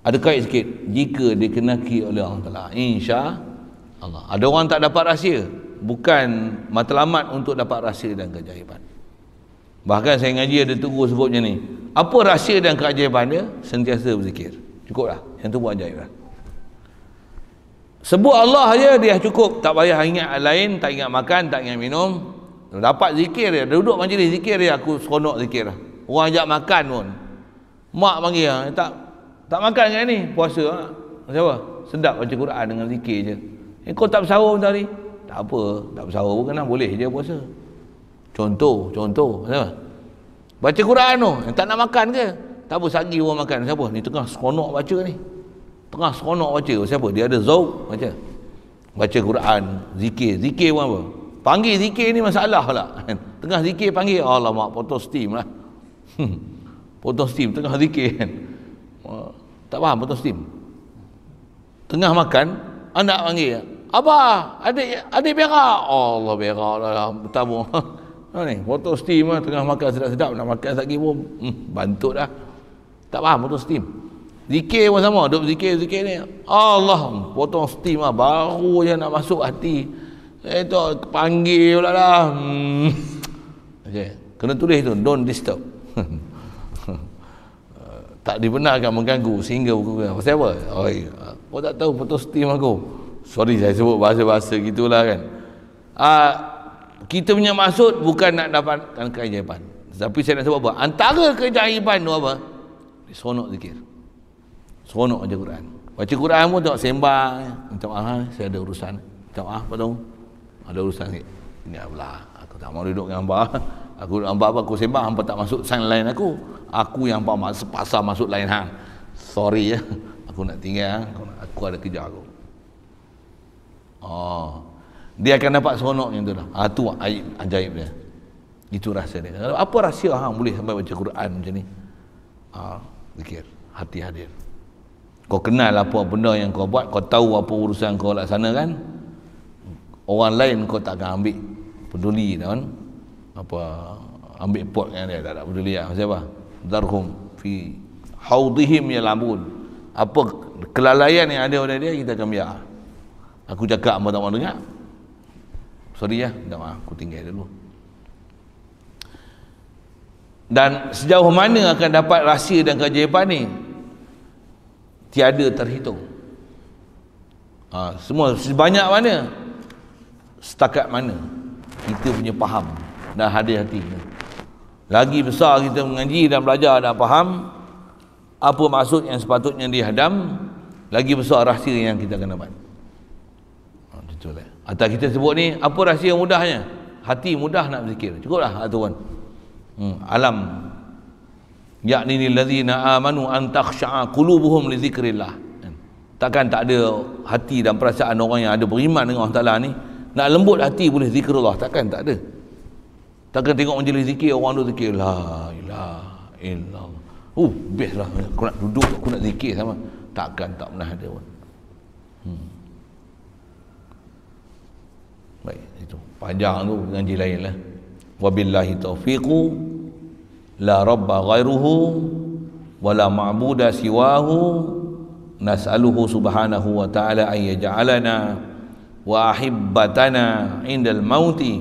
ada kait sikit jika dikenaki oleh Allah Ta'ala insya Allah ada orang tak dapat rahsia bukan matlamat untuk dapat rahsia dan keajaiban Bahkan saya ngaji ada tegur sebut macam ni. Apa rahsia dan keajaiban dia? Sentiasa berzikir. Cukuplah. Yang tu buat ajaib lah. Sebut Allah aja dia cukup. Tak payah ingat lain, tak ingat makan, tak ingat minum. Dapat zikir dia. Duduk majlis zikir dia, aku seronok zikir lah. Orang ajak makan pun. Mak panggil lah. Tak, tak makan dengan ni. Puasa lah. Macam apa? Sedap baca Quran dengan zikir je. Eh, kau tak bersahur tadi? Tak apa. Tak bersahur pun kan Boleh je puasa. Contoh, contoh. Kenapa? Baca Quran tu, yang tak nak makan ke? Tak apa, sagi orang makan. Siapa? Ni tengah seronok baca ni. Tengah seronok baca. Siapa? Dia ada zauk baca. Baca Quran, zikir. Zikir pun apa? Panggil zikir ni masalah lah. Tengah zikir panggil, Allah mak potong steam lah. potong steam, tengah zikir kan. Tak faham potong steam. Tengah makan, anak panggil, Abah, adik, adik berak. Allah berak lah, bertabung. Ha ni, motor steam lah, tengah makan sedap-sedap, nak makan sakit pun, hmm, bantut lah. Tak faham motor steam. Zikir pun sama, duduk zikir-zikir ni. Allah, potong steam lah, baru je nak masuk hati. Eh tu, panggil pula lah. Hmm. Okay. Kena tulis tu, don't disturb. Eh, tak dibenarkan mengganggu sehingga buku kena. Pasal apa? Oi, oh, kau tak tahu potong steam aku. Sorry saya sebut bahasa-bahasa gitulah kan. Ah, kita punya maksud bukan nak dapatkan keajaiban tapi saya nak sebab apa antara keajaiban tu apa seronok zikir seronok aja Quran baca Quran pun tengok sembang minta ah, maaf saya ada urusan minta ah, maaf apa tu ada urusan ni ini apalah aku tak mau duduk dengan hamba aku duduk hamba aku sembang hamba tak masuk sign lain aku aku yang hamba sepasar masuk lain hang sorry ya aku nak tinggal aku ada kerja aku oh dia akan dapat seronoknya tu lah ha, tu ajaib, ajaib dia itu rahsia dia apa rahsia hang boleh sampai baca Quran macam ni ha, fikir hati hadir kau kenal apa benda yang kau buat kau tahu apa urusan kau kan? orang lain kau tak akan ambil peduli kan apa ambil pot yang dia tak ada peduli lah siapa darhum fi haudihim yalamun apa kelalaian yang ada oleh dia kita akan biar aku cakap apa tak dengar Sorry ya, dah maaf, aku tinggal dulu. Dan sejauh mana akan dapat rahsia dan keajaiban ni? Tiada terhitung. Ha, semua sebanyak mana? Setakat mana? Kita punya faham dan hadir hati. Lagi besar kita mengaji dan belajar dan faham apa maksud yang sepatutnya dihadam, lagi besar rahsia yang kita akan dapat. Ha, itulah. Atau kita sebut ni apa rahsia mudahnya? Hati mudah nak berzikir. Cukuplah ah, tuan. Hmm, alam yakni lilladzina amanu an takhsha'a qulubuhum li dhikrillah. Hmm. Takkan tak ada hati dan perasaan orang yang ada beriman dengan Allah Taala ni nak lembut hati boleh zikir Allah takkan tak ada. Takkan tengok majlis zikir orang tu zikir la ilaha illallah. Uh, best lah. Aku nak duduk, aku nak zikir sama. Takkan tak pernah ada pun. Hmm baik itu panjang tu ngaji lain lah billahi taufiqu la rabba ghairuhu wa la ma'buda siwahu nas'aluhu subhanahu wa ta'ala an yaja'alana wa ahibbatana indal mauti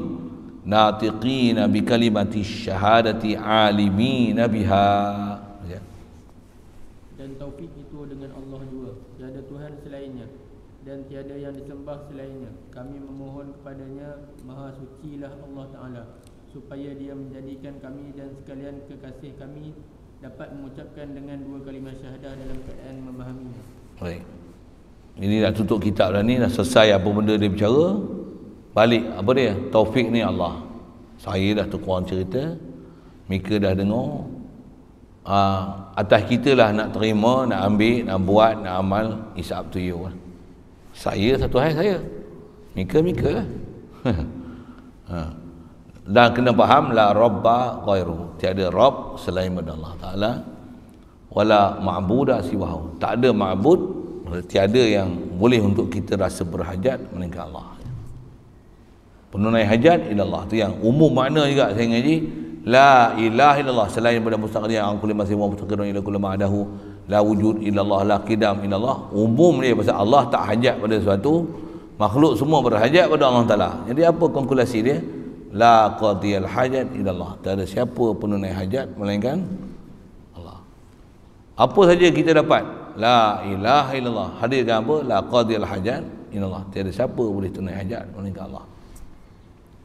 natiqina bi kalimati syahadati alimina biha ya. dan taufik itu dengan Allah jua tiada Tuhan selainnya dan tiada yang disembah selainnya kami memohon kepadanya Maha Suci lah Allah Ta'ala Supaya dia menjadikan kami dan sekalian kekasih kami Dapat mengucapkan dengan dua kalimah syahadah dalam keadaan memahaminya. Baik Ini dah tutup kitab dah ni Dah selesai apa benda dia bicara Balik apa dia Taufik ni Allah Saya dah terkurang cerita Mika dah dengar ha, Atas kita lah nak terima Nak ambil Nak buat Nak amal It's up to you lah saya satu hal saya. Mika-mika lah. ha. Dan kena faham la rabba ghairu. Tiada rob selain daripada Allah Taala. Wala ma'buda siwahu. Tak ada ma'bud, tiada yang boleh untuk kita rasa berhajat melainkan Allah. Penunai hajat ila Allah tu yang umum makna juga saya ngaji la ilaha illallah selain daripada mustaqil yang angkul masih mau mustaqil ila kullu ma'adahu la wujud illallah la qidam illallah umum ni pasal Allah tak hajat pada sesuatu makhluk semua berhajat pada Allah Ta'ala jadi apa konklusi dia la qadiyal hajat ilallah tak ada siapa penunai hajat melainkan Allah apa saja kita dapat la ilaha illallah hadirkan apa la qadiyal hajat ilallah tak ada siapa boleh tunai hajat melainkan Allah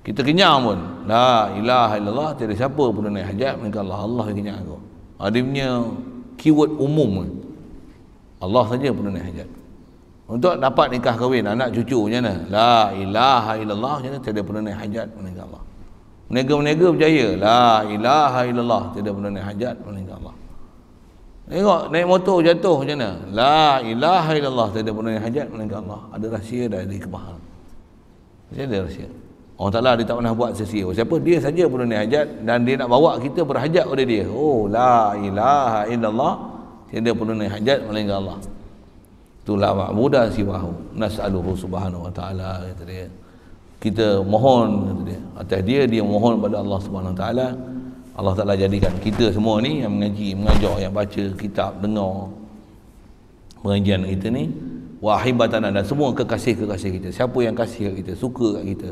kita kenyang pun la ilaha illallah tak ada siapa penunai hajat melainkan Allah Allah yang kenyang aku dia keyword umum Allah saja penunai hajat untuk dapat nikah kahwin anak cucu macam mana la ilaha illallah macam mana tiada pernah naik hajat meninggal Allah meniaga-meniaga berjaya la ilaha illallah tiada pernah naik hajat meninggal Allah tengok naik motor jatuh macam mana la ilaha illallah tiada pernah naik hajat meninggal Allah ada rahsia dari kemahal macam ada rahsia Allah Ta'ala dia tak pernah buat sesi siapa dia saja pernah naik hajat dan dia nak bawa kita berhajat oleh dia oh la ilaha illallah tiada pernah naik hajat meninggal Allah itulah ma'buda si wahu nas'aluhu subhanahu wa ta'ala kata dia kita mohon kata dia atas dia dia mohon pada Allah subhanahu wa ta'ala Allah ta'ala jadikan kita semua ni yang mengaji mengajar yang baca kitab dengar pengajian kita ni wahibatan dan semua kekasih-kekasih kita siapa yang kasih kita suka kat kita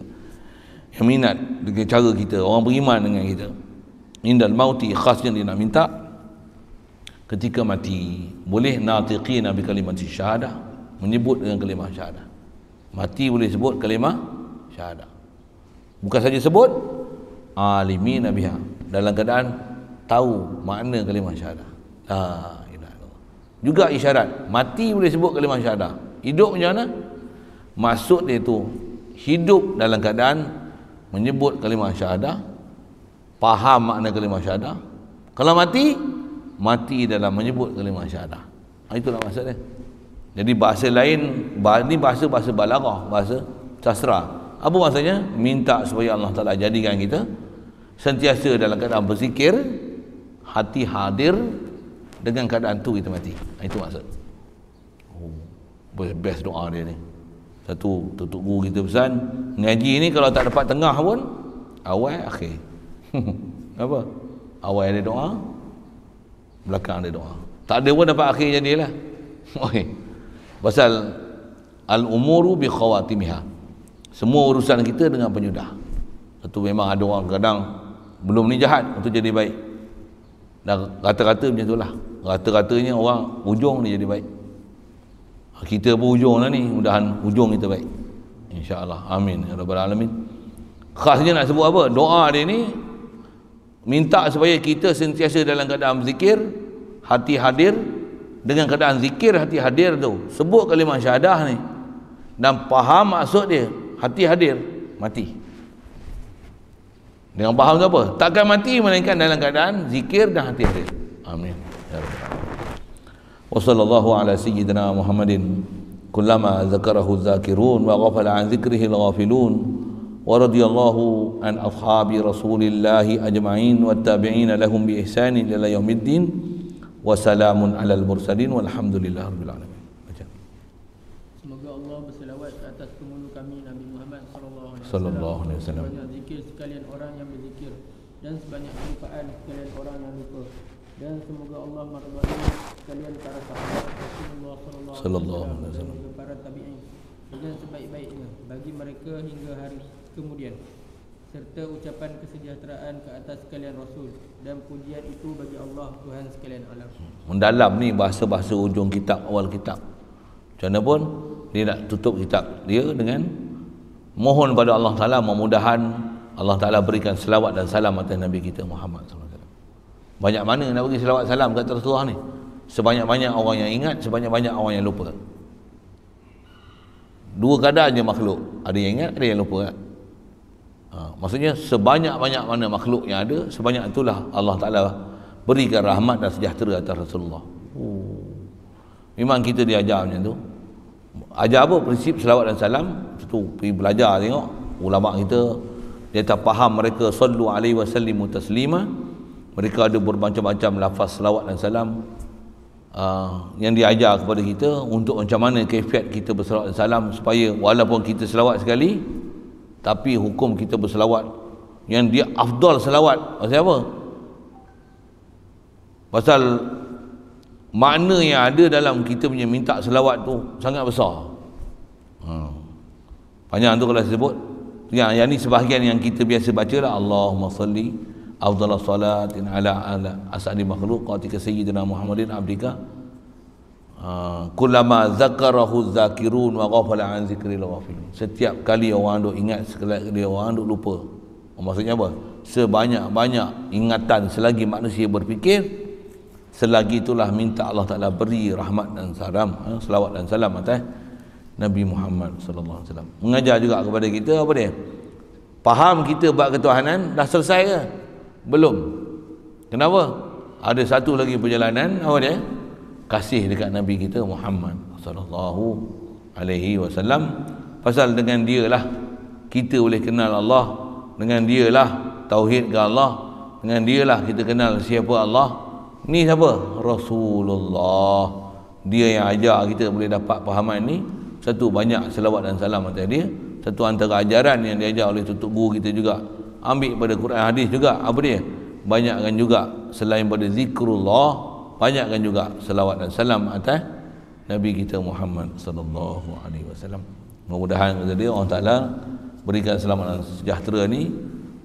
yang minat dengan cara kita orang beriman dengan kita indal mauti khasnya dia nak minta ketika mati boleh natiqi nabi kalimat syahadah menyebut dengan kalimah syahadah mati boleh sebut kalimah syahadah bukan saja sebut alimi nabiha dalam keadaan tahu makna kalimah syahadah la ilaha illallah juga isyarat mati boleh sebut kalimah syahadah hidup macam mana maksud dia itu hidup dalam keadaan menyebut kalimah syahadah faham makna kalimah syahadah kalau mati mati dalam menyebut kalimah syahadah ah, itulah maksudnya jadi bahasa lain ini bahasa-bahasa balarah bahasa sastra apa maksudnya minta supaya Allah Ta'ala jadikan kita sentiasa dalam keadaan berzikir hati hadir dengan keadaan tu kita mati ah, itu maksud oh, best doa dia ni satu tutup guru kita pesan ngaji ni kalau tak dapat tengah pun awal akhir apa awal ada doa belakang ada doa tak ada pun dapat akhirnya dia lah okay. pasal al-umuru bi khawatimiha semua urusan kita dengan penyudah itu memang ada orang kadang belum ni jahat untuk jadi baik dan rata-rata macam itulah rata-ratanya orang ujung ni jadi baik kita pun ujung lah ni mudahan ujung kita baik insyaAllah amin ya rabbal khasnya nak sebut apa doa dia ni minta supaya kita sentiasa dalam keadaan zikir hati hadir dengan keadaan zikir hati hadir tu sebut kalimah syahadah ni dan faham maksud dia hati hadir mati dengan faham tu apa takkan mati melainkan dalam keadaan zikir dan hati hadir amin ya rabbal wa sallallahu ala sayyidina muhammadin kullama zakarahu zakirun wa ghafala an zikrihi al ghafilun ورضي الله عن أصحاب رسول الله أجمعين والتابعين لهم بإحسان إلى يوم الدين وسلام على المرسلين والحمد لله رب العالمين sallallahu alaihi wasallam. Sebanyak zikir sekalian orang yang berzikir dan sebanyak manfaat sekalian orang yang lupa. Dan semoga Allah meridai sekalian para sahabat Rasulullah sallallahu alaihi wasallam. Para tabi'in dengan sebaik-baiknya bagi mereka hingga hari kemudian serta ucapan kesejahteraan ke atas sekalian rasul dan pujian itu bagi Allah Tuhan sekalian alam mendalam hmm, ni bahasa-bahasa ujung kitab awal kitab macam pun dia nak tutup kitab dia dengan mohon pada Allah Taala memudahkan Allah Taala berikan selawat dan salam atas Nabi kita Muhammad SAW. Banyak mana nak bagi selawat salam kat Rasulullah ni? Sebanyak-banyak orang yang ingat, sebanyak-banyak orang yang lupa. Dua kadar je makhluk. Ada yang ingat, ada yang lupa. Kan? Ha, maksudnya sebanyak-banyak mana makhluk yang ada, sebanyak itulah Allah Ta'ala berikan rahmat dan sejahtera atas Rasulullah. Uh, memang kita diajar macam tu. Ajar apa? Prinsip selawat dan salam. Itu pergi belajar tengok. Ulama kita, dia tak faham mereka sallu alaihi wa sallimu taslima. Mereka ada bermacam-macam lafaz selawat dan salam. Uh, yang diajar kepada kita untuk macam mana kefiat kita berselawat dan salam supaya walaupun kita selawat sekali tapi hukum kita berselawat yang dia afdal selawat pasal apa pasal makna yang ada dalam kita punya minta selawat tu sangat besar hmm. panjang tu kalau saya sebut yang, yang ni sebahagian yang kita biasa baca lah Allahumma salli afdala salatin ala ala asadi makhlukatika sayyidina muhammadin abdika Ah, kulama zakarahu zakirun wa ghafala an zikri al setiap kali orang duk ingat sekali dia orang duk lupa oh, maksudnya apa sebanyak-banyak ingatan selagi manusia berfikir selagi itulah minta Allah Taala beri rahmat dan salam ha, selawat dan salam atas Nabi Muhammad sallallahu alaihi wasallam mengajar juga kepada kita apa dia faham kita buat ketuhanan dah selesai ke belum kenapa ada satu lagi perjalanan apa dia kasih dekat Nabi kita Muhammad sallallahu alaihi wasallam pasal dengan dialah kita boleh kenal Allah dengan dialah tauhid ke Allah dengan dialah kita kenal siapa Allah ni siapa Rasulullah dia yang ajar kita boleh dapat pahaman ni satu banyak selawat dan salam atas dia satu antara ajaran yang diajar oleh tutup guru kita juga ambil pada Quran hadis juga apa dia banyakkan juga selain pada zikrullah banyakkan juga selawat dan salam atas Nabi kita Muhammad sallallahu alaihi wasallam. Mudah-mudahan kepada dia Allah Taala berikan selamat dan sejahtera ni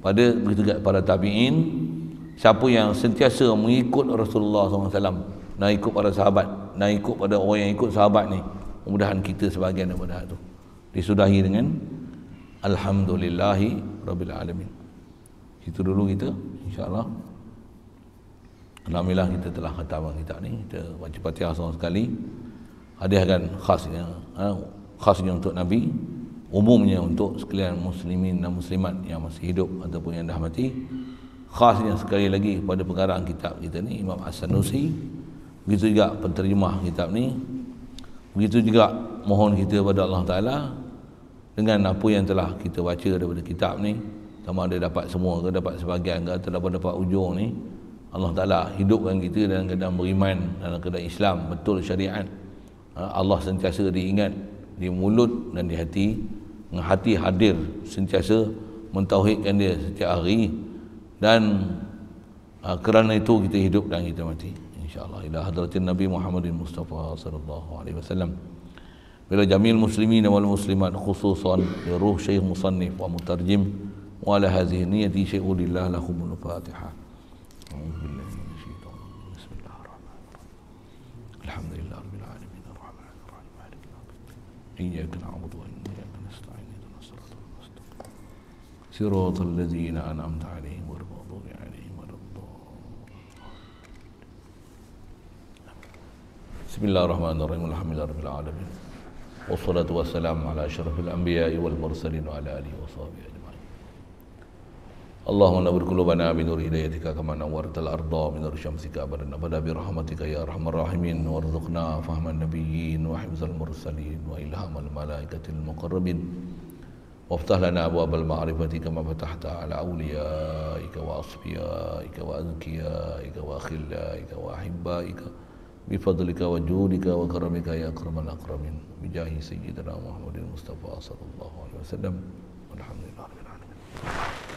pada begitu juga para tabiin siapa yang sentiasa mengikut Rasulullah sallallahu SAW nak ikut pada sahabat nak ikut pada orang yang ikut sahabat ni mudah-mudahan kita sebahagian daripada itu disudahi dengan Alhamdulillahi Alamin itu dulu kita insyaAllah Alhamdulillah kita telah khatam kitab ni kita baca Fatihah seorang sekali hadiahkan khasnya ha, khasnya untuk Nabi umumnya untuk sekalian muslimin dan muslimat yang masih hidup ataupun yang dah mati khasnya sekali lagi pada pengarang kitab kita ni Imam As-Sanusi begitu juga penterjemah kitab ni begitu juga mohon kita kepada Allah Ta'ala dengan apa yang telah kita baca daripada kitab ni sama ada dapat semua ke dapat sebagian ke atau dapat dapat ujung ni Allah Ta'ala hidupkan kita dalam keadaan beriman dalam keadaan Islam betul syariat ha, Allah sentiasa diingat di mulut dan di hati dengan hati hadir sentiasa mentauhidkan dia setiap hari dan ha, kerana itu kita hidup dan kita mati insyaallah ila hadratin nabi Muhammadin Mustafa sallallahu alaihi wasallam bila jamil muslimin wal muslimat khususan li ruh syekh musannif wa mutarjim wa la hadhihi niyati syekhulillah lahumul fatihah أعوذ بالله من الشيطان بسم الله الرحمن الرحيم الحمد لله رب العالمين الرحمن الرحيم مالك يوم الدين إياك نعبد وإياك نستعين اهدنا الصراط المستقيم صراط الذين أنعمت عليهم غير المغضوب عليهم ولا بسم الله الرحمن الرحيم الحمد لله رب العالمين والصلاة والسلام على أشرف الأنبياء والمرسلين وعلى آله اللهم نور قلوبنا بنور هدايتك كما نورت الأرض بنور شمسك أبدا أبدا برحمتك يا أرحم الراحمين وارزقنا فهم النبيين وحفظ المرسلين وإلهام الملائكة المقربين وافتح لنا أبواب المعرفة كما فتحت على أوليائك وأصفيائك وأذكيائك وأخلائك وأحبائك بفضلك وجودك وكرمك يا أكرم الأكرمين بجاه سيدنا محمد المصطفى صلى الله عليه وسلم والحمد لله رب العالمين